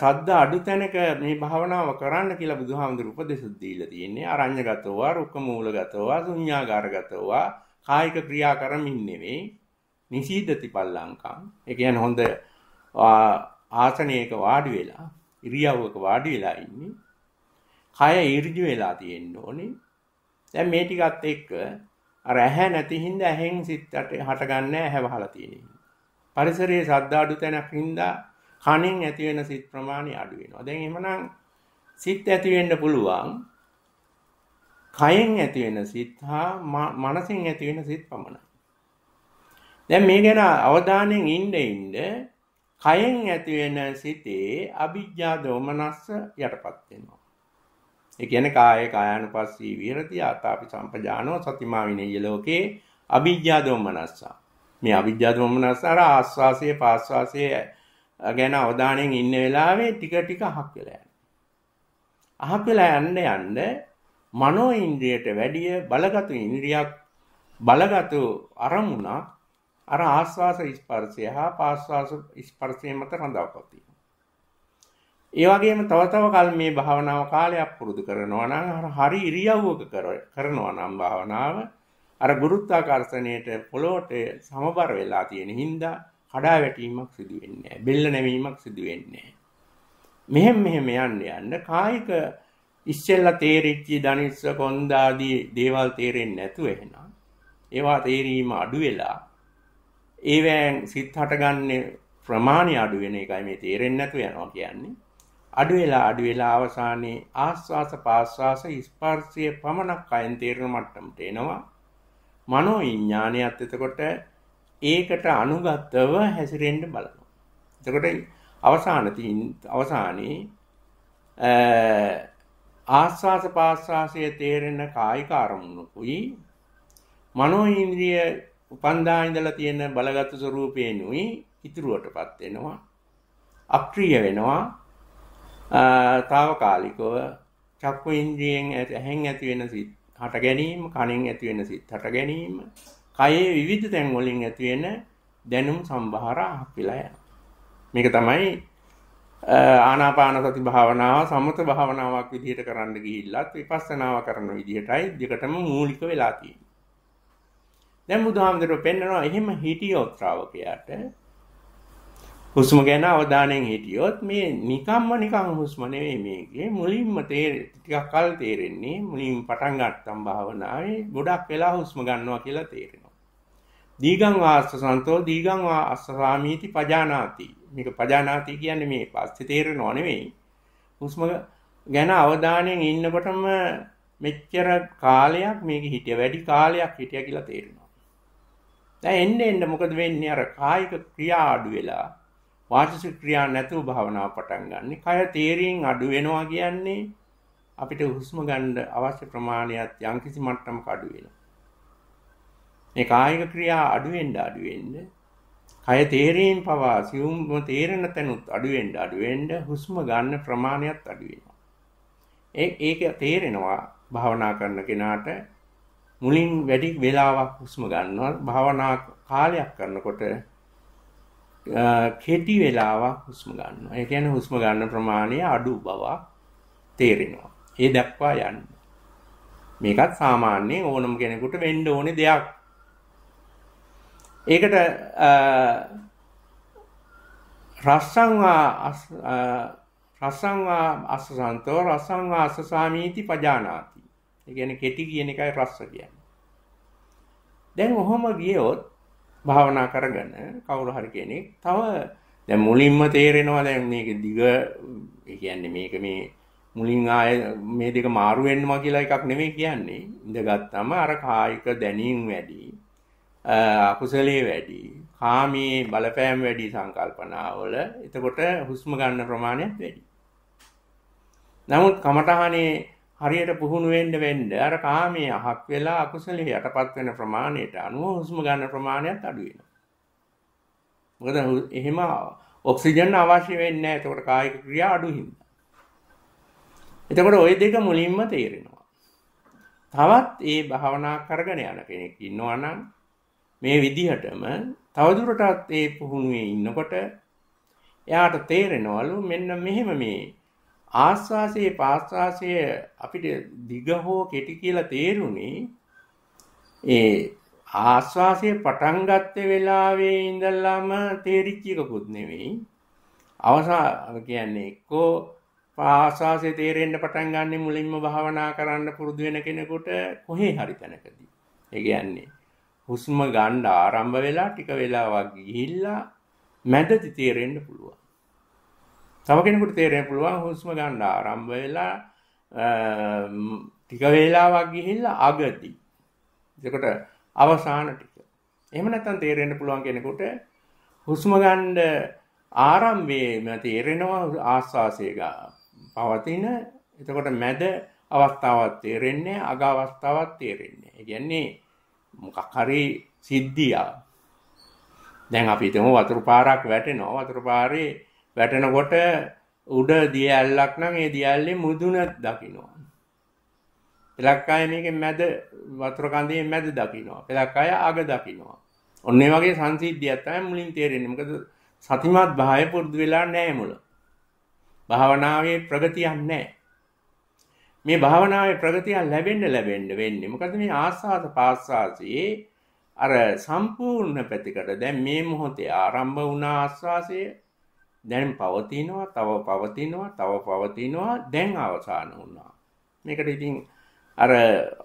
සද්ද අඩු තැනක මේ භාවනාව කරන්න කියලා බුදුහාමුදුරු උපදෙස් දීලා තියෙන්නේ. අරඤ්‍යගතෝවා, රුක්කමූලගතෝවා, ශුඤ්ඤාගාරගතෝවා, කායික ක්‍රියා කරමින් නෙවෙයි නිසීදති පල්ලංකම් ඒ කියන්නේ හොඳ ආසනයක වාඩි වෙලා ඉරියව්වක වාඩි වෙලා ඉන්නේ කය ඍජු වෙලා තියෙන්න ඕනේ දැන් මේ ටිකත් එක්ක අර ඇහැ නැති හින්දා ඇහෙන් සිත් හට ගන්න ඇහැ වහලා තියෙනවා පරිසරයේ ශබ්ද අඩු තැනක් හින්දා කණින් ඇති වෙන සිත් ප්‍රමාණය අඩු වෙනවා දැන් එහෙමනම් සිත් ඇති වෙන්න පුළුවන් කයෙන් ඇති වෙන සිත් හා මනසින් ඇති වෙන සිත් පමණයි දැන් මේ ගැන අවධානයෙන් ඉන්න ඉන්න කයෙන් ඇති වෙන සිතේ අවිජ්ජා දෝමනස්ස යටපත් වෙනවා. ඒ කියන්නේ කාය කායानुපස්සී විහෙරති ආතාපි සම්පජානෝ සතිමා විනේය ලෝකේ අවිජ්ජා දෝමනස්ස. මේ අවිජ්ජා දෝමනස්ස අර ආස්වාසයේ පාස්වාසයේ ගැන අවධානයෙන් ඉන්න වෙලාවේ ටික ටික අහක් වෙලා යනවා. අහක් වෙලා යන්න යන්න මනෝ ඉන්ද්‍රියට වැඩිය බලගත් ඉන්ද්‍රියක් බලගත් අරමුණක් අර ආශ්වාස ස්පර්ශය හා පාශ්වාස ස්පර්ශය මත රඳා පවතිනවා. ඒ වගේම තව තව කල් මේ භාවනාව කාලයක් පුරුදු කරනවා නම් අර හරි ඉරියව්වක කරනවා නම් භාවනාව අර ගුරුත්වාකර්ෂණයට පොළොවට සමබර වෙලා තියෙන හින්දා කඩා වැටීමක් සිදු වෙන්නේ නැහැ. බෙල්ල නැමීමක් සිදු වෙන්නේ නැහැ. මෙහෙම මෙහෙම යන්න යන්න කායික ඉස්සෙල්ලා තේරිච්ච ධනිස්ස කොන්දාදී දේවල් තේරෙන්නේ නැතුව එහෙනම් ඒවා තේරීම අඩු වෙලා ඒවෑන් සිත් හටගන්නේ ප්‍රමාණය අඩු වෙන එකයි මේ තේරෙන්නේ නැතු යනවා කියන්නේ. අඩු වෙලා අඩු වෙලා අවසානයේ ආස්වාස පාස්වාස ස්පර්ශයේ පමණක් අයින් තේරෙන මට්ටමට එනවා. මනෝ විඥානයත් එතකොට ඒකට අනුගතව හැසිරෙන්න බලනවා. එතකොට අවසානතින් අවසානයේ ආස්වාස පාස්වාසයේ තේරෙන කායික අරමුණුකුයි මනෝ ඉන්ද්‍රිය උපන්දා ඉඳලා තියෙන බලගත් ස්වરૂපේනුයි ඉතුරුවටපත් වෙනවා අප්‍රිය වෙනවා తాවකාලිකව චක්කු ඉන්ද්‍රියෙන් ඇහෙන් ඇති වෙන සිත් හට ගැනීම කනෙන් ඇති වෙන සිත් හට ගැනීම කයේ විවිධ තැන් වලින් ඇති වෙන දැනුම් සම්භාර අපිලා යනවා මේක තමයි ආනාපාන සති භාවනාව සමත භාවනාවක් විදිහට කරන්න ගිහිල්ලත් විපස්සනාව කරන විදිහටයි දෙකටම මූලික වෙලා තියෙන්නේ දැන් බුදුහාමුදුරුවෝ පෙන්නනවා එහෙම හිටියොත් ශ්‍රාවකයාට හුස්ම ගැන අවධානයෙන් හිටියොත් මේ නිකම්ම නිකම් හුස්ම නෙවෙයි මේකේ මුලින්ම ටිකක් කල් තේරෙන්නේ මුලින් පටන් ගත්තම් භාවනාවේ ගොඩක් වෙලා හුස්ම ගන්නවා කියලා තේරෙනවා. දීගං වාස්ස සන්තෝ දීගං වාස්සාමීති පජානාති. මේක පජානාති කියන්නේ මේ පස්සේ තේරෙනව නෙවෙයි. හුස්ම ගැන අවධානයෙන් ඉන්නකොටම මෙච්චර කාලයක් මේක හිටිය වැඩි කාලයක් හිටිය කියලා තේරෙනවා. දැන් එන්න එන්න මොකද වෙන්නේ අර කායික ක්‍රියා අඩු වෙලා වාචසික ක්‍රියා නැතුව භාවනාව පටන් ගන්න. කය තේරීම් අඩු වෙනවා කියන්නේ අපිට හුස්ම ගන්න අවශ්‍ය ප්‍රමාණයත් යම්කිසි මට්ටමක අඩු වෙනවා. මේ කායික ක්‍රියා අඩු වෙන්න අඩු වෙන්න කය තේරීම් පවා සියුම්ම තේරෙන තැනුත් අඩු වෙන්න අඩු වෙන්න හුස්ම ගන්න ප්‍රමාණයත් අඩු වෙනවා. ඒක තේරෙනවා භාවනා කරන කෙනාට මුලින් වැඩි වෙලාවක් හුස්ම ගන්නවා භාවනා කාලයක් කරනකොට කෙටි වෙලාවක් හුස්ම ගන්නවා. ඒ කියන්නේ හුස්ම ගන්න ප්‍රමාණය අඩු බව තේරෙනවා. ඒ දක්වා යන්න. මේකත් සාමාන්‍යයෙන් ඕනම කෙනෙකුට වෙන්න ඕනේ දෙයක්. ඒකට රස්සංවා රස්සංවා අස්සසන්තෝ රස්සංවා අස්සසාමීති පජානාති ඒ කියන්නේ කෙටි කියන එකයි රස්ස කියන්නේ. දැන් ඔහොම ගියොත් භාවනා කරගෙන කවුරු හරි කෙනෙක් තව දැන් මුලින්ම තේරෙනවා දැන් මේක දිග ඒ කියන්නේ මේක මේ මුලින් ආය මේ දෙක මාරු වෙන්නවා කියලා එකක් නෙමෙයි කියන්නේ. ඉඳගත්tම අර කායික දැනීම් වැඩි. අකුසලයේ වැඩි. කාමී බලපෑම් වැඩි සංකල්පනාවල. එතකොට හුස්ම ගන්න ප්‍රමාණයත් වැඩි. නමුත් කමඨහනේ හරියට පුහුණු වෙන්න වෙන්න අර කාමයේ අහක් වෙලා අකුසලයේ යටපත් වෙන ප්‍රමාණයට අනුව හුස්ම ගන්න ප්‍රමාණයත් අඩු වෙනවා. මොකද එහෙම ඔක්සිජන් අවශ්‍ය වෙන්නේ නැහැ. ඒකට කායික ක්‍රියා අඩු හින්දා. එතකොට ওই දෙක මුලින්ම තේරෙනවා. තවත් ඒ භාවනා කරගෙන යන කෙනෙක් ඉන්නවා නම් මේ විදිහටම තවදුරටත් ඒ පුහුණුවේ ඉන්නකොට එයාට තේරෙනවලු මෙන්න මෙහෙම මේ ආස්වාසයේ පාස්වාසය අපිට දිග හෝ කෙටි කියලා තේරුණේ ඒ ආස්වාසය පටන් ගත්ත වෙලාවේ ඉඳලාම තේරිච්ච එකකුත් නෙවෙයි අවසා කියන්නේ එක්කෝ ආස්වාසය තේරෙන්න පටන් ගන්න මුලින්ම භාවනා කරන්න පුරුදු වෙන කෙනෙකුට කොහේ හරි තැනකදී ඒ කියන්නේ හුස්ම ගන්න ආරම්භ වෙලා ටික වෙලාවක් ගිහිල්ලා මැදදි තේරෙන්න පුළුවන් තව කෙනෙකුට තේරෙන්න පුළුවන් හුස්ම ගන්න ආරම්භ වෙලා ටික වේලාවක් ගිහිල්ලා අගති. එතකොට අවසාන ටික. එහෙම නැත්නම් තේරෙන්න පුළුවන් කෙනෙකුට හුස්ම ගන්න ආරම්භයේම තේරෙනවා ආස්වාසය පවතින. එතකොට මැද අවස්ථාවක් තේරෙන්නේ අග අවස්ථාවක් තේරෙන්නේ. ඒ කියන්නේ මොකක් හරි සිද්ධියක්. දැන් අපි හිතමු වතුර පාරක් වැටෙනවා. වතුර පාරේ වැටෙනකොට උඩ දියැල්ලක් නම් ඒ දියැල්ලේ මුදුන දකින්නවා. පෙලක් අය මේකේ මැද වතුර කන්දේ මැද දකින්නවා. පෙලක් අය අග දකින්නවා. ඔන්න ඒ වගේ සංසිද්ධියක් තමයි මුලින් තේරෙන්නේ. මොකද සතිමත් භාවය පුරුදු වෙලා නැහැ මුල. භාවනාවේ ප්‍රගතියක් නැහැ. මේ භාවනාවේ ප්‍රගතිය ලැබෙන්න ලැබෙන්න වෙන්නේ. මොකද මේ ආස්වාද පාස්වාසයේ අර සම්පූර්ණ පැතිකඩ දැන් මේ මොහොතේ ආරම්භ වුණ ආස්වාසයේ දැන් පවතිනවා තව පවතිනවා තව පවතිනවා දැන් අවසාන වුණා මේකට ඉතින් අර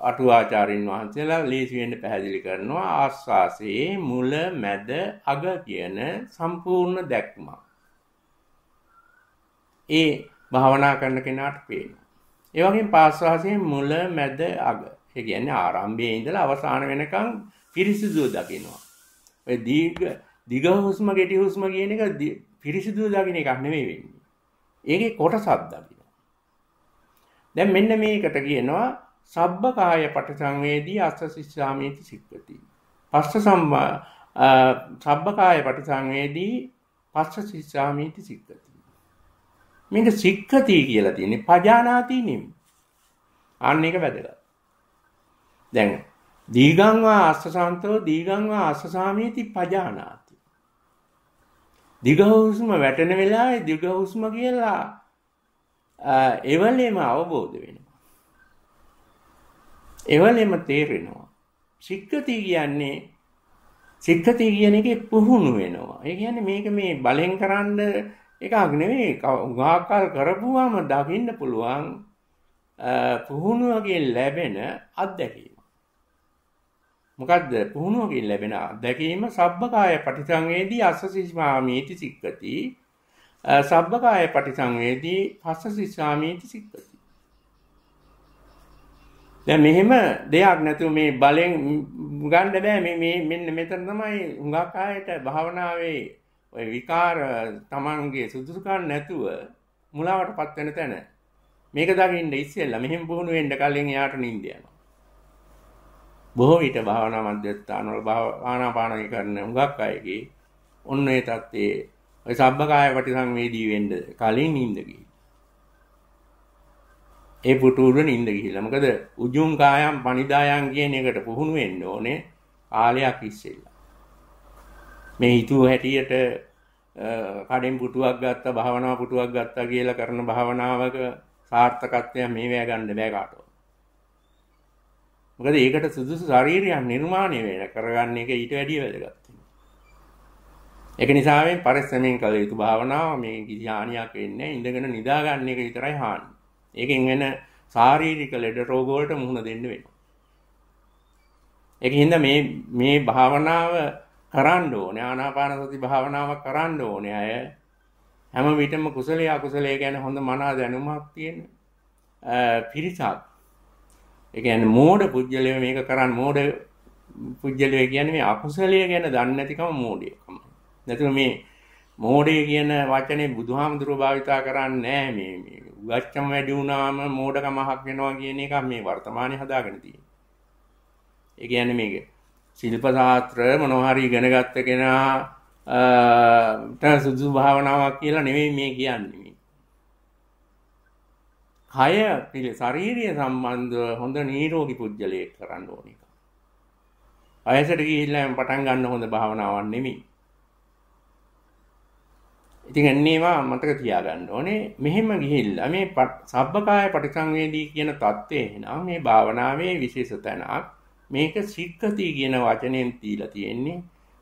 අටුවාචාරින් වහන්සේලා ලේසියෙන් පැහැදිලි කරනවා ආස්වාසේ මුල මැද අග කියන සම්පූර්ණ දැක්ම ඒ භාවනා කරන කෙනාට පේනවා ඒ වගේම පාස්වාසයේ මුල මැද අග ඒ කියන්නේ ආරම්භයේ ඉඳලා අවසාන වෙනකන් පිරිසිදුව දකිනවා ඔය දීර්ඝ දිග හුස්ම කෙටි හුස්ම කියන එක පිරිසිදු දකින එකක් නෙමෙයි වෙන්නේ. ඒකේ කොටසක් දකින්න. දැන් මෙන්න මේකට කියනවා සබ්බකාය පටිසංවේදී අස්සසිස්සාමේති සික්කති. පස්ස සම්මා සබ්බකාය පටිසංවේදී පස්ස සිස්සාමේති සික්කති. මේක සික්කති කියලා තියෙන්නේ පජානාති නෙමෙයි. අන්න ඒක වැදගත්. දැන් දීගංවා අස්සසන්තෝ දීගංවා අස්සසාමේති පජානාති දිගහුස්ම වැටෙන වෙලාවේ දිගහුස්ම කියලා එවලෙම අවබෝධ වෙනවා. එවලෙම තේරෙනවා. සික්කති කියන්නේ සික්කති කියන එකේ පුහුණු වෙනවා. ඒ කියන්නේ මේක මේ බලෙන් කරන්න එකක් නෙවෙයි. උගාකල් කරපුවාම දකින්න පුළුවන් පුහුණුවකින් ලැබෙන අත්දැකීම. මොකද්ද පුහුණුවකින් ලැබෙන අත්දැකීම සබ්බකාය පටිසංවේදී අස්ස සිස්මාමීති සික්කති සබ්බකාය පටිසංවේදී පස්ස සිස්මාමීති සික්කති දැන් මෙහෙම දෙයක් නැතුව මේ බලෙන් ගන්න බෑ මේ මේ මෙන්න මෙතන තමයි හුඟක් ආයත භාවනාවේ ඔය විකාර Tamanගේ සුදුසුකම් නැතුව මුලාවටපත් වෙන තැන මේක දකින්න ඉස්සෙල්ලා මෙහෙම පුහුණු වෙන්න කලින් එයාට නිින්ද යනවා බොහෝ විට භාවනා මධ්‍යස්ථානවල ආනාපානය කරන හුඟක් අයගේ ඔන්න ඒ தත්යේ ඔය සබ්බකාය පටිසංවේදී වෙන්න කලින් නිින්ද ඒ පුටුරුව නිින්ද ගිහිල්ලා. මොකද උජුං කායම් පනිදායන් කියන එකට පුහුණු වෙන්න ඕනේ කාලයක් ඉස්සෙල්ලා. මේ හිතුව හැටියට කඩෙන් පුටුවක් ගත්තා භාවනා පුටුවක් ගත්තා කියලා කරන භාවනාවක සාර්ථකත්වය මේවැ ගන්න බෑ කාටවත්. මොකද ඒකට සුදුසු ශරීරයක් නිර්මාණය වෙන කරගන්න එක ඊට වැඩිය වැදගත්. ඒක නිසා මේ පරිස්සමෙන් කළ යුතු භාවනාව මේ කිසි හානියක් වෙන්නේ නැහැ. ඉඳගෙන නිදා ගන්න එක විතරයි හානි. ඒකෙන් වෙන ශාරීරික ලෙඩ රෝග වලට මුහුණ දෙන්න වෙනවා. ඒකින්ද මේ මේ භාවනාව කරන්න ඕනේ. ආනාපාන සති භාවනාව කරන්න ඕනේ අය. හැම විටම කුසලයේ අකුසලයේ ගැන හොඳ මනා දැනුමක් තියෙන පිරිසක් ඒ කියන්නේ මෝඩ පුජ්‍යලය මේක කරන්න මෝඩ පුජ්‍යලය කියන්නේ මේ අකුසලය ගැන දන්නේ නැතිකම මෝඩයකම. නැතුව මේ මෝඩය කියන වචනේ බුදුහාමුදුරුව භාවිතා කරන්නේ මේ මේ උගච්චම වැඩි වුණාම මෝඩකම හක් වෙනවා කියන එක මේ වර්තමානයේ හදාගෙන තියෙන්නේ. ඒ කියන්නේ මේක ශිල්ප ශාස්ත්‍ර මොනවා හරි ඉගෙනගත්ත කෙනා ට සුදුසු භාවනාවක් කියලා නෙමෙයි මේ කියන්නේ. කය පිළි ශරීරය සම්බන්ධව හොඳ නීරෝගී පුද්ගලයෙක් කරන්න ඕන එක. අයසට ගිහිල්ලා පටන් ගන්න හොඳ භාවනාවක් නෙමෙයි. ඉතින් එන්නේවා මතක තියාගන්න ඕනේ. මෙහෙම ගිහිල්ලා මේ සබ්බකාය පටිසංවේදී කියන தත්ත්වය එනවා මේ භාවනාවේ විශේෂ තැනක්. මේක සික්කති කියන වචනයෙන් තීලා තියෙන්නේ.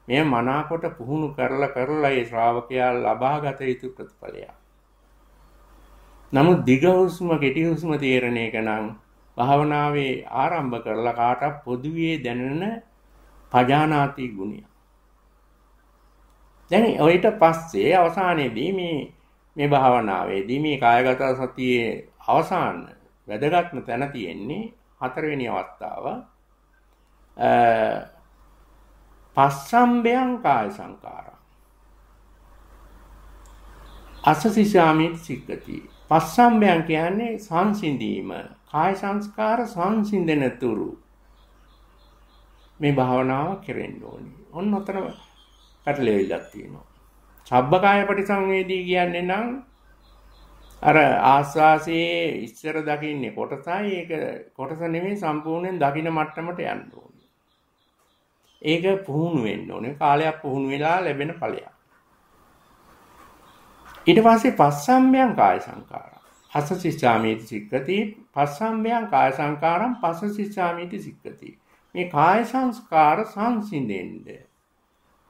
මෙය මනාකොට පුහුණු කරලා කරලා ඒ ශ්‍රාවකයා ලබාගත යුතු ප්‍රතිඵලයක්. නමුත් දිග හුස්ම කෙටි හුස්ම තීරණ එක නම් භාවනාවේ ආරම්භ කරලා කාටත් පොදුවේ දැනෙන පජානාති ගුණය. දැන් ඔයිට පස්සේ අවසානයේදී මේ මේ භාවනාවේදී මේ කායගත සතියේ අවසාන වැදගත්ම තැන තියෙන්නේ හතරවෙනි අවස්ථාව. පස්සම්බයං කාය සංකාරා. අසසිසාමිත් සික්කතියේ පස්සම්බයන් කියන්නේ සංසිඳීම. කාය සංස්කාර සංසිඳන තුරු මේ භාවනාව කෙරෙන්න ඕනේ. ඔන්න ඔතන පැටලෙවිලක් තියෙනවා. සබ්බකාය පරිසංවේදී කියන්නේ නම් අර ආස්වාසයේ ඉස්සර දකින්නේ කොටසයි ඒක කොටස නෙමෙයි සම්පූර්ණයෙන් දකින මට්ටමට යන්න ඕනේ. ඒක පුහුණු වෙන්න ඕනේ. කාලයක් පුහුණු වෙලා ලැබෙන ඵලයක්. ඊට පස්සේ පස්සම්යං කාය සංකාරම්. හස සිස්සාමීති සික්කති පස්සම්යං කාය සංකාරම් පස්ස සිස්සාමීති සික්කති. මේ කාය සංස්කාර සංසිඳෙන්න.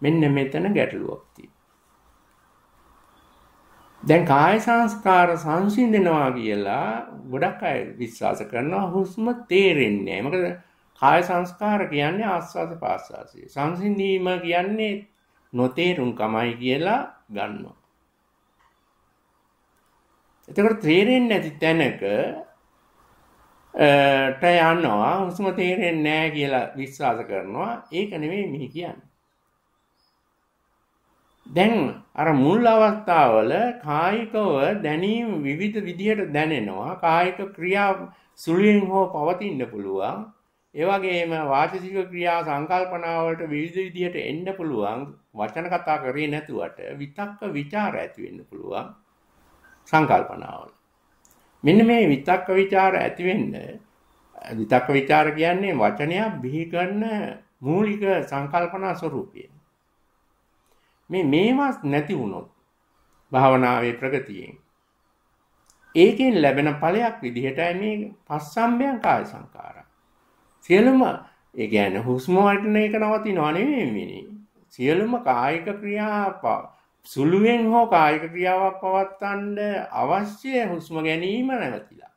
මෙන්න මෙතන ගැටලුවක් තියෙනවා. දැන් කාය සංස්කාර සංසිඳනවා කියලා ගොඩක් අය විශ්වාස කරනවා හුස්ම තේරෙන්නේ මොකද කාය සංස්කාර කියන්නේ ආස්වාද පාස්වාසය සංසිඳීම කියන්නේ නොතේරුම්කමයි කියලා ගන්නවා එතකොට තේරෙන්නේ නැති තැනක ට යන්නවා හුස්ම තේරෙන්නේ නැහැ කියලා විශ්වාස කරනවා ඒක නෙමෙයි මෙහි කියන්නේ. දැන් අර මුල් අවස්ථාවල කායිකව දැනීම විවිධ විදිහට දැනෙනවා කායික ක්‍රියා සුළුයෙන් හෝ පවතින්න පුළුවන් ඒ වගේම වාචසික ක්‍රියා සංකල්පනා වලට විවිධ විදිහට එන්න පුළුවන් වචන කතා කරේ නැතුවට විතක්ක ਵਿਚාර ඇති වෙන්න පුළුවන් සංකල්පනාවල. මෙන්න මේ විතක්ක ਵਿਚාර ඇති වෙන්න විතක්ක ਵਿਚාර කියන්නේ වචනයක් බිහි කරන මූලික සංකල්පනා ස්වરૂපය. මේ මේවත් නැති වුණොත් භාවනාවේ ප්‍රගතියෙන් ඒකෙන් ලැබෙන ඵලයක් විදිහට මේ පස්සම්බයන් කාය සංකාරා. සියලුම ඒ කියන්නේ හුස්ම වටන එක නවතිනව නෙමෙයි මිනි. සියලුම කායික ක්‍රියාපා සුළුවෙන් හෝ කායික ක්‍රියාවක් පවත්වන්න අවශ්‍ය හුස්ම ගැනීම නැවතිලා.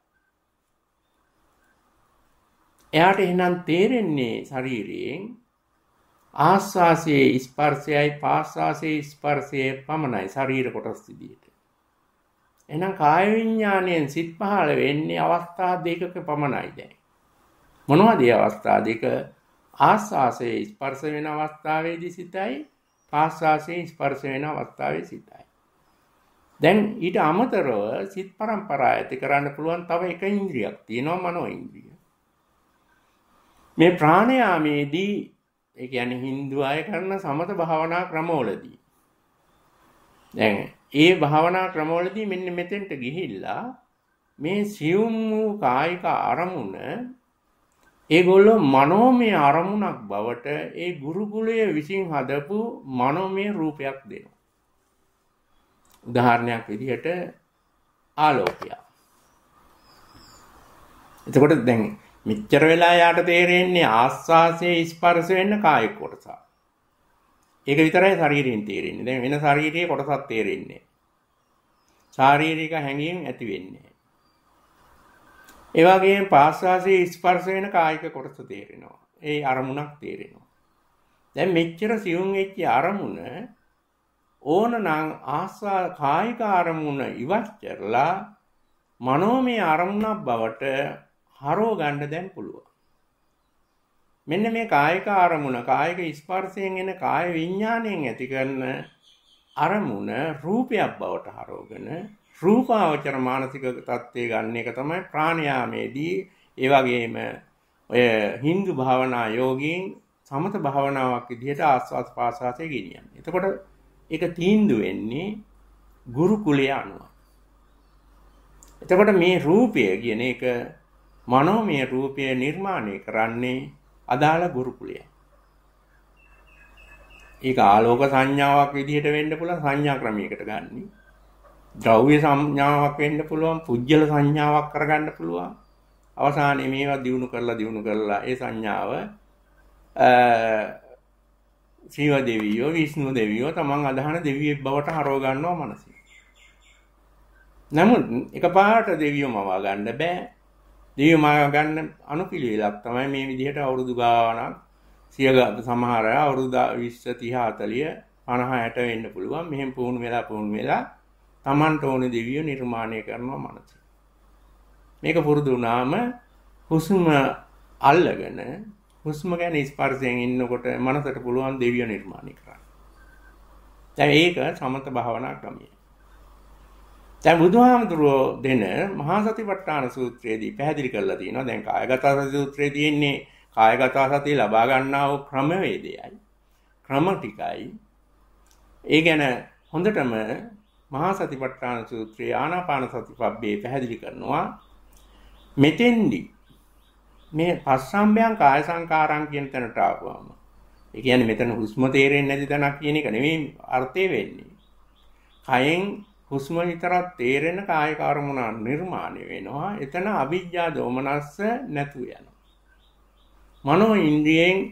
එයාට එහෙනම් තේරෙන්නේ ශරීරයෙන් ආස්වාසයේ ස්පර්ශයයි පාස්වාසයේ ස්පර්ශයේ පමණයි ශරීර කොටස් විදියට. එහෙනම් කාය විඥාණයෙන් සිත් පහළ වෙන්නේ අවස්ථා දෙකක පමණයි දැන්. මොනවද ඒ අවස්ථා දෙක? ආස්වාසයේ ස්පර්ශ වෙන අවස්ථාවේදී සිතයි ආස්වාසයෙන් ස්පර්ශ වෙන අවස්ථාවේ සිතයි. දැන් ඊට අමතරව සිත් પરම්පරා ඇති කරන්න පුළුවන් තව එක ඉන්ද්‍රියක් තියෙනවා මනෝ ඉන්ද්‍රිය. මේ ප්‍රාණයාමේදී ඒ කියන්නේ Hindu අය කරන සමත භාවනා ක්‍රමවලදී දැන් ඒ භාවනා ක්‍රමවලදී මෙන්න මෙතෙන්ට ගිහිල්ලා මේ සියුම් වූ කායික අරමුණ ඒගොල්ලො මනෝමය අරමුණක් බවට ඒ ගුරුකුලය විසින් හදපු මනෝමය රූපයක් දෙනවා. උදාහරණයක් විදිහට ආලෝකයක්. එතකොට දැන් මෙච්චර වෙලා යාට තේරෙන්නේ ආස්වාසයේ ස්පර්ශ වෙන්න කායික කොටස. ඒක විතරයි ශරීරයෙන් තේරෙන්නේ. දැන් වෙන ශරීරයේ කොටසක් තේරෙන්නේ. ශාරීරික හැඟීම් ඇති වෙන්නේ. ඒ වගේම පාස්වාසයේ ස්පර්ශ වෙන කායික කොටස තේරෙනවා. ඒ අරමුණක් තේරෙනවා. දැන් මෙච්චර සියුම් වෙච්ච අරමුණ ඕනනම් ආස්වා කායික අරමුණ ඉවත් කරලා මනෝමය අරමුණක් බවට හරව ගන්න දැන් පුළුවන්. මෙන්න මේ කායික අරමුණ කායික ස්පර්ශයෙන් එන කාය විඥාණයෙන් ඇති කරන අරමුණ රූපයක් බවට හරවගෙන රූපාවචර මානසික තත්ත්වය ගන්න එක තමයි ප්‍රාණයාමේදී ඒ වගේම ඔය Hindu භාවනා යෝගීන් සමත භාවනාවක් විදිහට ආස්වාස් පාසාසය ගෙනියන්නේ. එතකොට ඒක තීන්දුව වෙන්නේ ගුරු කුලය අනුව. එතකොට මේ රූපය කියන එක මනෝමය රූපය නිර්මාණය කරන්නේ අදාළ ගුරු කුලය. ඒක ආලෝක සංඥාවක් විදිහට වෙන්න පුළුවන් සංඥා ක්‍රමයකට ගන්නේ. ද්‍රව්‍ය සංඥාවක් වෙන්න පුළුවන් පුජ්‍යල සංඥාවක් කරගන්න පුළුවන් අවසානයේ මේවා දිනු කරලා දිනු කරලා ඒ සංඥාව ශිව දෙවියෝ විෂ්ණු දෙවියෝ තමන් අදහන දෙවියෙක් බවට හරව ගන්නවා මනසින් නමුත් එකපාරට දෙවියෝ මවා ගන්න බෑ දෙවියෝ මවා ගන්න අනුපිළිවෙලක් තමයි මේ විදිහට අවුරුදු ගානක් සිය සමහර අවුරුදු 20 30 40 50 60 වෙන්න පුළුවන් මෙහෙම පුහුණු වෙලා පුහුණු වෙලා තමන්ට ඕන දෙවිය නිර්මාණය කරනවා මනස. මේක පුරුදු වුණාම හුස්ම අල්ලගෙන හුස්ම ගැන ස්පර්ශයෙන් ඉන්නකොට මනසට පුළුවන් දෙවිය නිර්මාණය කරන්න. දැන් ඒක සමත භාවනා ක්‍රමය. දැන් බුදුහාමුදුරුවෝ දෙන මහා සතිපට්ඨාන සූත්‍රයේදී පැහැදිලි කරලා තියෙනවා දැන් කායගත සති සූත්‍රයේ තියෙන්නේ කායගත සතිය ලබා ගන්නා වූ ක්‍රමවේදයයි ක්‍රම ටිකයි ඒ ගැන හොඳටම මහා සතිපට්ඨාන සූත්‍රයේ ආනාපාන සති පබ්බේ පැහැදිලි කරනවා මෙතෙන්දි මේ පස්සම්බයන් කාය සංකාරම් කියන තැනට ආවම ඒ කියන්නේ මෙතන හුස්ම තේරෙන්නේ නැති තැනක් කියන එක නෙමෙයි අර්ථය වෙන්නේ. කයෙන් හුස්ම විතරක් තේරෙන කාය කර්මනා නිර්මාණය වෙනවා. එතන අවිජ්ජා දෝමනස්ස නැතු වෙනවා. මනෝ ඉන්ද්‍රියෙන්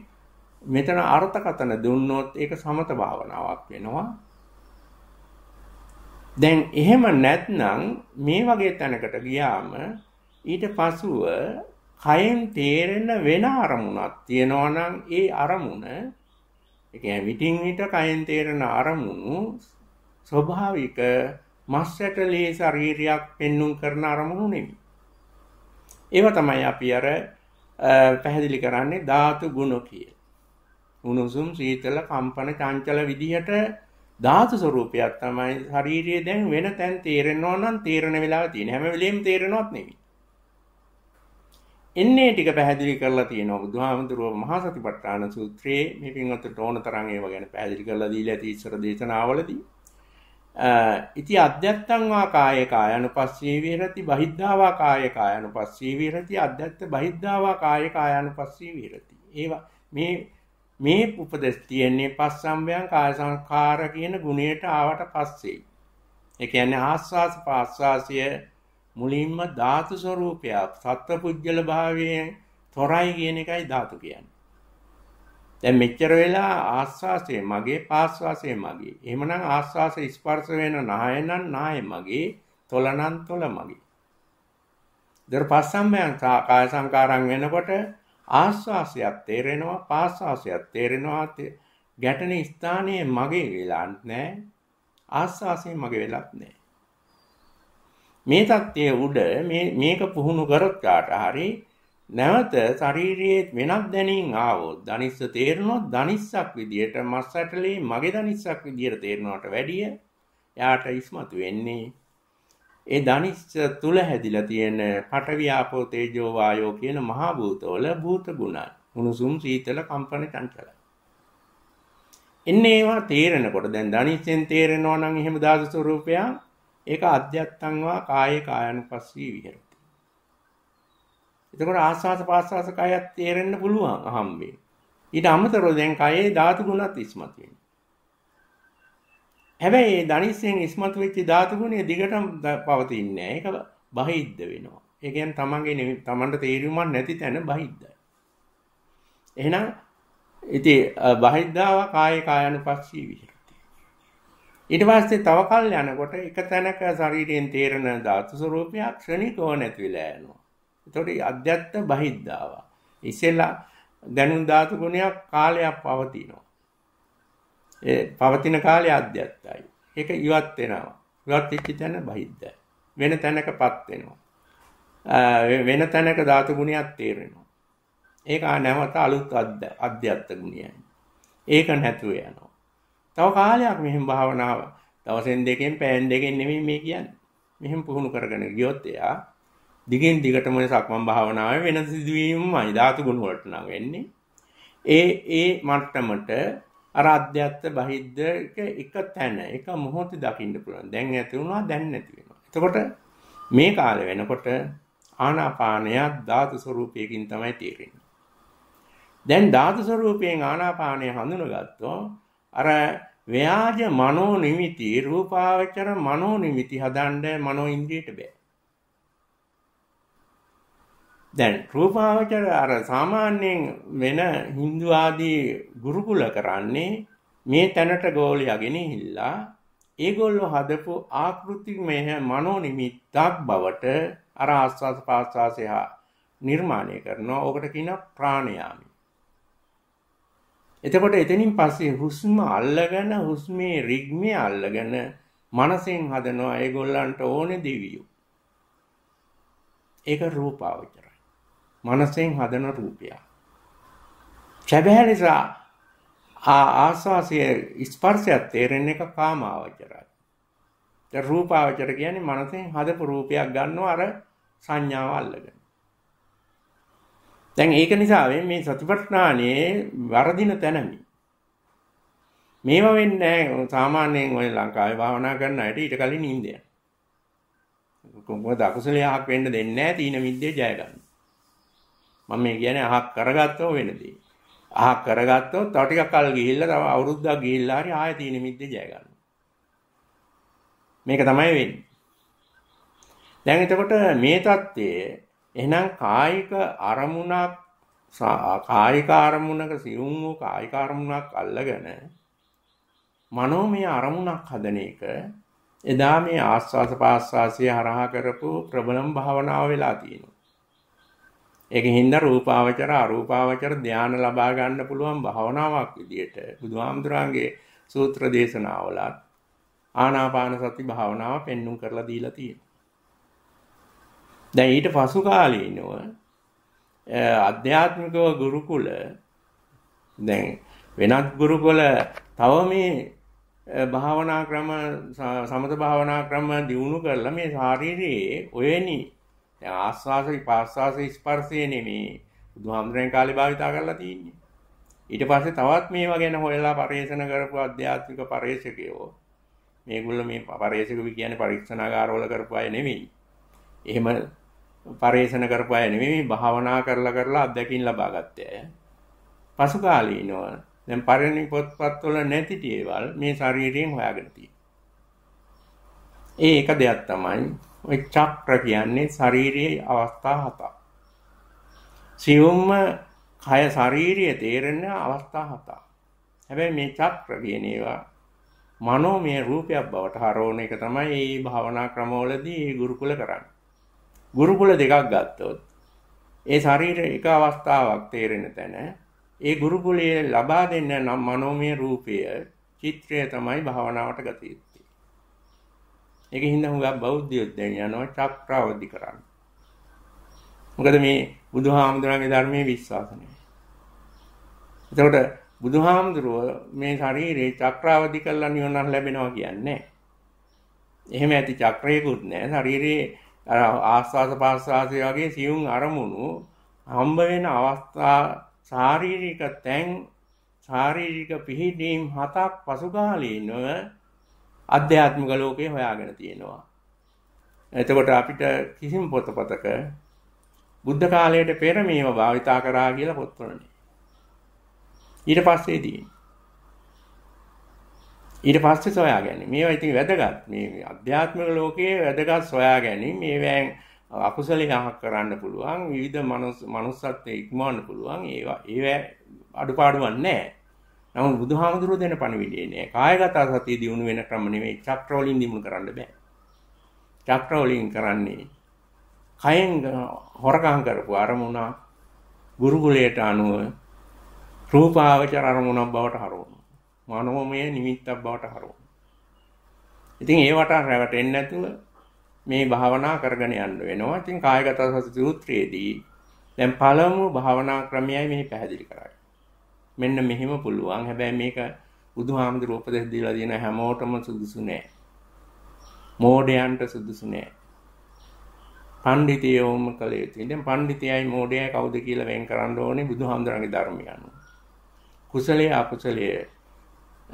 මෙතන අර්ථකතන දුන්නොත් ඒක සමත භාවනාවක් වෙනවා. දැන් එහෙම නැත්නම් මේ වගේ තැනකට ගියාම ඊට පසුව කයෙන් තේරෙන වෙන අරමුණක් තියෙනවා නම් ඒ අරමුණ ඒ කියන්නේ විටින් විට කයෙන් තේරෙන අරමුණු ස්වභාවික මස්සටලේ ශරීරයක් පෙන්눔 කරන අරමුණු නෙමෙයි. ඒව තමයි අපි අර පැහැදිලි කරන්නේ ධාතු ගුණ කියලා. උණුසුම් සීතල කම්පන චංචල විදිහට ධාතු ස්වરૂපයක් තමයි ශරීරය දැන් වෙන තැන් තේරෙනවා නම් තේරෙන වෙලාව තියෙන හැම වෙලෙම තේරෙනවත් නෙවෙයි. එන්නේ ටික පැහැදිලි කරලා තියෙනවා බුදුහාමුදුරුව මහා සතිපට්ඨාන සූත්‍රයේ මේ පින්වත්ට ඕන තරම් ඒව ගැන පැහැදිලි කරලා දීලා ඇති ඉස්සර දේශනාවලදී. ඉති අධ්‍යත්තං වා කාය කායනුපස්සී විහෙරති බහිද්ධා වා කාය කායනුපස්සී විහෙරති අධ්‍යත්ත බහිද්ධා වා කාය කායනුපස්සී විහෙරති. ඒවා මේ මේ උපදෙස් තියෙන්නේ පස්සම්බයන් කාය සංස්කාර කියන ගුණයට ආවට පස්සේ. ඒ කියන්නේ ආස්වාස පාස්වාසය මුලින්ම ධාතු ස්වરૂපය සත්පුජ්‍යල භාවයෙන් තොරයි කියන එකයි ධාතු කියන්නේ. දැන් මෙච්චර වෙලා ආස්වාසය මගේ පාස්වාසය මගේ. එහෙමනම් ආස්වාස ස්පර්ශ වෙන නායනන් නාය මගේ, තොලනන් තොල මගේ. දර්පස්සම්බයන් කාය සංකාරම් වෙනකොට ආස්වාසයක් තේරෙනවා පාස්වාසයක් තේරෙනවා ගැටෙන ස්ථානයේ මගේ වෙලා නැහැ ආස්වාසයෙන් මගේ වෙලත් නැහැ මේ தත්ත්වයේ උඩ මේ මේක පුහුණු කරත් කාට හරි නැවත ශාරීරියේ වෙනත් දැනීම් ආවොත් ධනිස්ස තේරෙනොත් ධනිස්සක් විදියට මස් ඇටලේ මගේ ධනිස්සක් විදියට තේරෙනවට වැඩිය එයාට ඉස්මතු වෙන්නේ ඒ ධනිස්ස තුල හැදිලා තියෙන පඨවි ආපෝ තේජෝ වායෝ කියන මහා භූතවල භූත ගුණයි. උණුසුම් සීතල කම්පන චංචල. එන්නේ ඒවා තේරෙනකොට දැන් ධනිස්සෙන් තේරෙනවා නම් එහෙම දාස ස්වરૂපය ඒක අධ්‍යත්තංවා කායේ කායනුපස්සී විහෙරති. එතකොට ආස්වාස පාස්වාස කයත් තේරෙන්න පුළුවන් අහම්බෙන්. ඊට අමතරව දැන් කයේ ධාතු ගුණත් ඉස්මතු වෙනවා. හැබැයි ඒ ධනිස්සයෙන් ඉස්මතු වෙච්ච ධාතු ගුණය දිගටම පවතින්නේ ඒක බහිද්ද වෙනවා. ඒ කියන්නේ තමන්ගේ නෙමෙයි තමන්ට තේරුමක් නැති තැන බහිද්දයි. එහෙනම් ඉතින් බහිද්දාව කාය කායනුපස්සී විහෙරති. ඊට පස්සේ තව කල් යනකොට එක තැනක ශරීරයෙන් තේරෙන ධාතු ස්වરૂපය ක්ෂණිකව නැති වෙලා යනවා. ඒතකොට අධ්‍යත්ත බහිද්දාව. ඉස්සෙල්ලා දැනුම් ධාතු ගුණයක් කාලයක් පවතිනවා. ඒ පවතින කාලේ අධ්‍යත්තයි. ඒක ඉවත් වෙනවා. ඉවත් වෙච්ච තැන බහිද්දයි. වෙන තැනකපත් වෙනවා. වෙන තැනක ධාතු ගුණයක් තේරෙනවා. ඒක නැවත අලුත් අධ්‍යත්ත ගුණයයි. ඒක නැතුව යනවා. තව කාලයක් මෙහෙම භාවනාව දවසෙන් දෙකෙන් පෑන් දෙකෙන් නෙමෙයි මේ කියන්නේ. මෙහෙම පුහුණු කරගෙන ගියොත් එයා දිගින් දිගටම සක්මන් භාවනාවේ වෙන සිදුවීම්මයි ධාතු ගුණ වලට නම් වෙන්නේ. ඒ ඒ මට්ටමට අරාධ්‍යත්ත බහිද්ධක එක තැන එක මොහොත දකින්න පුළුවන් දැන් ඇති වුණා දැන් නැති වෙනවා එතකොට මේ කාලේ වෙනකොට ආනාපානය ධාතු ස්වરૂපයකින් තමයි තේරෙන්නේ දැන් ධාතු ස්වરૂපයෙන් ආනාපානය හඳුනගත්තොත් අර ව්‍යාජ මනෝ නිමිති රූපාවචර මනෝ නිමිති හදන්න මනෝ ඉන්ද්‍රියට බෑ දැන් රූපාවචර අර සාමාන්‍යයෙන් වෙන Hindu ආදී ගුරුකුල කරන්නේ මේ තැනට ගෝලියා ගෙනහිල්ලා ඒගොල්ලෝ හදපු ආකෘතිමය මනෝ නිමිත්තක් බවට අර ආස්වාද පාස්වාසය නිර්මාණය කරනවා. ඕකට කියනවා ප්‍රාණයාමි. එතකොට එතනින් පස්සේ හුස්ම අල්ලගෙන හුස්මේ රිද්මය අල්ලගෙන මනසෙන් හදනවා ඒගොල්ලන්ට ඕනේ දෙවියෝ. ඒක රූපාවචර මනසෙන් හදන රූපයක්. සැබෑ නිසා ආ ආස්වාසිය ස්පර්ශයක් තේරෙන එක කාමාවචරයි. දැන් රූපාවචර කියන්නේ මනසෙන් හදපු රූපයක් ගන්නවා අර සංඥාව අල්ලගෙන. දැන් ඒක නිසා මේ සතිපට්ඨානයේ වර්ධින තැනමි. මේවා වෙන්නේ සාමාන්‍යයෙන් ඔය ලංකාවේ භාවනා කරන අයට ඊට කලින් නිින්දයක්. කොහොමද අකුසලයක් වෙන්න දෙන්නේ නැහැ තීන මිද්දේ ජය ගන්න. මම මේ කියන්නේ අහක් කරගත්තම වෙනදී. අහක් කරගත්තොත් තව ටිකක් කල් ගිහිල්ලා තව අවුරුද්දක් ගිහිල්ලා හරි ආයෙ තීන මිද්ද ජය ගන්නවා. මේක තමයි වෙන්නේ. දැන් එතකොට මේ தත්ත්වයේ එහෙනම් කායික අරමුණක් කායික අරමුණක සියුම් වූ කායික අරමුණක් අල්ලගෙන මනෝමය අරමුණක් හදන එක එදා මේ ආස්වාස පාස්වාසය හරහා කරපු ප්‍රබලම් භාවනාව වෙලා තියෙනවා. ඒකෙන් හින්දා රූපාවචර අරූපාවචර ධානය ලබා ගන්න පුළුවන් භාවනාවක් විදියට බුදුහාමුදුරන්ගේ සූත්‍ර දේශනාවල ආනාපාන සති භාවනාව පෙන්눔 කරලා දීලා තියෙනවා. දැන් ඊට පසු කාලීනව අධ්‍යාත්මිකව ගුරුකුල දැන් වෙනත් ගුරුකුල තව මේ භාවනා ක්‍රම සමත භාවනා ක්‍රම දියුණු කරලා මේ ශාරීරියේ ඔයනි ආස්වාස පාස්වාස ස්පර්ශය නෙමේ බුදුහාමුදුරන් කාලේ භාවිතා කරලා තියෙන්නේ. ඊට පස්සේ තවත් මේවා ගැන හොයලා පරිශන කරපු අධ්‍යාත්මික පරිශකයෝ මේගොල්ලෝ මේ පරිශක වි කියන්නේ පරීක්ෂණාගාරවල කරපු අය නෙමෙයි. එහෙම පරිශන කරපු අය නෙමෙයි භාවනා කරලා කරලා අත්දැකීම් ලබා ගත්ත අය. පසු කාලීනව දැන් පරිණි පොත්පත් වල නැති දේවල් මේ ශරීරයෙන් හොයාගෙන තියෙනවා. ඒ එක දෙයක් තමයි ඔය චක්‍ර කියන්නේ ශාරීරියේ අවස්ථා හතක්. සියුම්ම කය ශාරීරිය තේරෙන අවස්ථා හතක්. හැබැයි මේ චක්‍ර කියන ඒවා මනෝමය රූපයක් බවට හරවන එක තමයි මේ භාවනා ක්‍රමවලදී ගුරුකුල කරන්නේ. ගුරුකුල දෙකක් ගත්තොත් ඒ ශරීර එක අවස්ථාවක් තේරෙන තැන ඒ ගුරුකුලයේ ලබා දෙන මනෝමය රූපය චිත්‍රය තමයි භාවනාවට ගතියි. ඒක හින්දා හුඟක් බෞද්ධයොත් දැන් යනවා චක්‍රවදි කරන්න. මොකද මේ බුදුහාමුදුරන්ගේ ධර්මයේ විශ්වාස නැහැ. එතකොට බුදුහාමුදුරුව මේ ශරීරේ චක්‍රවදි කළා නිවන ලැබෙනවා කියන්නේ එහෙම ඇති චක්‍රයකුත් නැහැ. ශරීරයේ ආස්වාද පාස්වාසය වගේ සියුම් අරමුණු හම්බ වෙන අවස්ථා ශාරීරික තැන් ශාරීරික පිහිටීම් හතක් පසුගාලීනව අධ්‍යාත්මික ලෝකේ හොයාගෙන තියෙනවා. එතකොට අපිට කිසිම පොතපතක බුද්ධ කාලයට පෙර මේව භාවිතා කරා කියලා පොත්වල නෑ. ඊට පස්සේ තියෙන්නේ. ඊට පස්සේ සොයා ගැනීම. මේවා ඉතින් වැදගත්. මේ අධ්‍යාත්මික ලෝකයේ වැදගත් සොයා ගැනීම. මේවෙන් අකුසලයක් කරන්න පුළුවන්. විවිධ මනුස්ස මනුස්සත්වයේ ඉක්මවන්න පුළුවන්. ඒවා ඒවා අඩුපාඩුවක් නැහැ. නමුත් බුදුහාමුදුරුව දෙන පණිවිඩය නෑ. කායගත සතිය දිනු වෙන ක්‍රම නෙමෙයි. චක්‍රවලින් දිනු කරන්න බෑ. චක්‍රවලින් කරන්නේ කයෙන් හොරකම් කරපු අරමුණ ගුරුකුලයට අනුව රූපාවචර අරමුණක් බවට හරවනවා. මනෝමය නිමිත්තක් බවට හරවනවා. ඉතින් ඒවට රැවටෙන්නේ නැතුව මේ භාවනා කරගෙන යන්න වෙනවා. ඉතින් කායගත සති සූත්‍රයේදී දැන් පළමු භාවනා ක්‍රමයයි මෙහි පැහැදිලි කරන්නේ. මෙන්න මෙහෙම පුළුවන් හැබැයි මේක බුදුහාමුදුරුව උපදෙස් දීලා දෙන හැමෝටම සුදුසු නෑ මෝඩයන්ට සුදුසු නෑ පඬිතියෝම කළ යුතුයි දැන් පඬිතියයි මෝඩයයි කවුද කියලා වෙන් කරන්න ඕනේ බුදුහාමුදුරන්ගේ ධර්මය අනුව කුසලයේ අකුසලයේ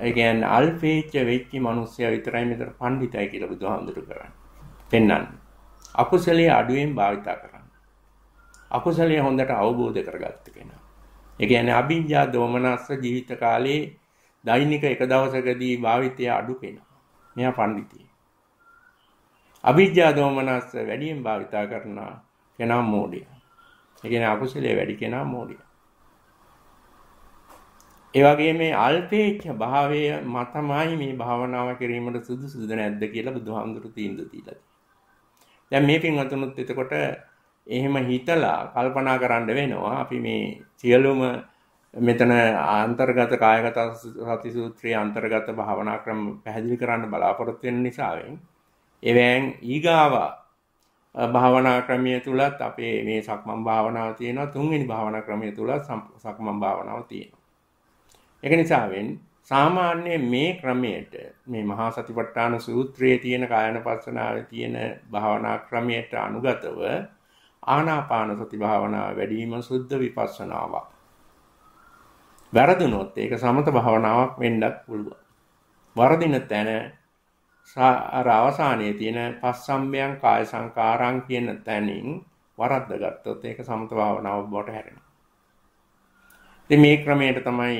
ඒ කියන්නේ අල්පේච්ච වෙච්ච මිනිස්සයා විතරයි මෙතන පඬිතයි කියලා බුදුහාමුදුරු කරන්නේ පෙන්වන්නේ අකුසලයේ අඩුවෙන් භාවිතා කරන්නේ අකුසලයේ හොඳට අවබෝධ කරගත්ත කෙනා ඒ කියන්නේ අභිඤ්ඤා දෝමනස්ස ජීවිත කාලේ දෛනික එක දවසකදී භාවිතය අඩු වෙනවා. මෙයා පඬිතියි. අභිජ්ජා දෝමනස්ස වැඩියෙන් භාවිතා කරනවා කෙනා මෝඩය. ඒ කියන්නේ අකුසලයේ වැඩි කෙනා මෝඩය. ඒ වගේ මේ අල්පේච්ඡ භාවය මතමයි මේ භාවනාව කිරීමට සුදුසුද නැද්ද කියලා බුදුහාමුදුරු තීන්දුව දීලා තියෙනවා. දැන් මේ පින්වතුනුත් එතකොට එහෙම හිතලා කල්පනා කරන්න වෙනවා අපි මේ සියලුම මෙතන අන්තර්ගත කායගත සති සූත්‍රයේ අන්තර්ගත භාවනා ක්‍රම පැහැදිලි කරන්න බලාපොරොත්තු වෙන නිසාවෙන් එවෙන් ඊගාව භාවනා ක්‍රමයේ තුලත් අපේ මේ සක්මන් භාවනාව තියෙනවා තුන්වෙනි භාවනා ක්‍රමයේ තුලත් සක්මන් භාවනාව තියෙනවා ඒක නිසාවෙන් සාමාන්‍ය මේ ක්‍රමයට මේ මහා සතිපට්ඨාන සූත්‍රයේ තියෙන කායන පස්සනාවේ තියෙන භාවනා ක්‍රමයට අනුගතව ආනාපාන සති භාවනාව වැඩිම සුද්ධ විපස්සනාවක්. වැරදුනොත් ඒක සමත භාවනාවක් වෙන්නත් පුළුවන්. වරදින තැන අර අවසානයේ තියෙන පස්සම්බයන් කාය සංකාරං කියන තැනින් වරද්ද ගත්තොත් ඒක සමත භාවනාව බවට හැරෙනවා. ඉතින් මේ ක්‍රමයට තමයි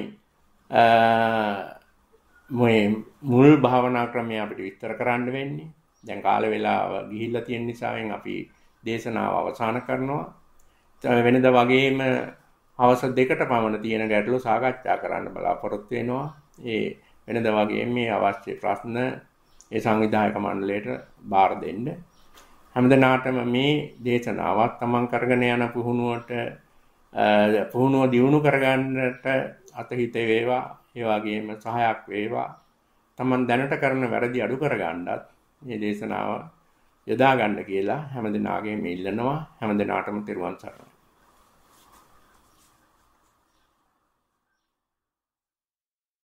මේ මුල් භාවනා ක්‍රමය අපිට විස්තර කරන්න වෙන්නේ. දැන් කාල වේලාව ගිහිල්ලා තියෙන නිසාවෙන් අපි දේශනාව අවසාන කරනවා වෙනද වගේම අවස දෙකට පමණ තියෙන ගැටලු සාකච්ඡා කරන්න බලාපොරොත්තු වෙනවා ඒ වෙනද වගේ මේ අවශ්‍ය ප්‍රශ්න ඒ සංවිධායක මණ්ඩලයට බාර දෙන්න හැමදෙනාටම මේ දේශනාවත් තමන් කරගෙන යන පුහුණුවට පුහුණුව දියුණු කරගන්නට අතහිත වේවා ඒ වගේම සහයක් වේවා තමන් දැනට කරන වැරදි අඩු කරගන්නත් මේ දේශනාව යොදා ගන්න කියලා හැම දිනාගෙම ඉල්ලනවා හැම දිනාටම තෙරුවන් සරණයි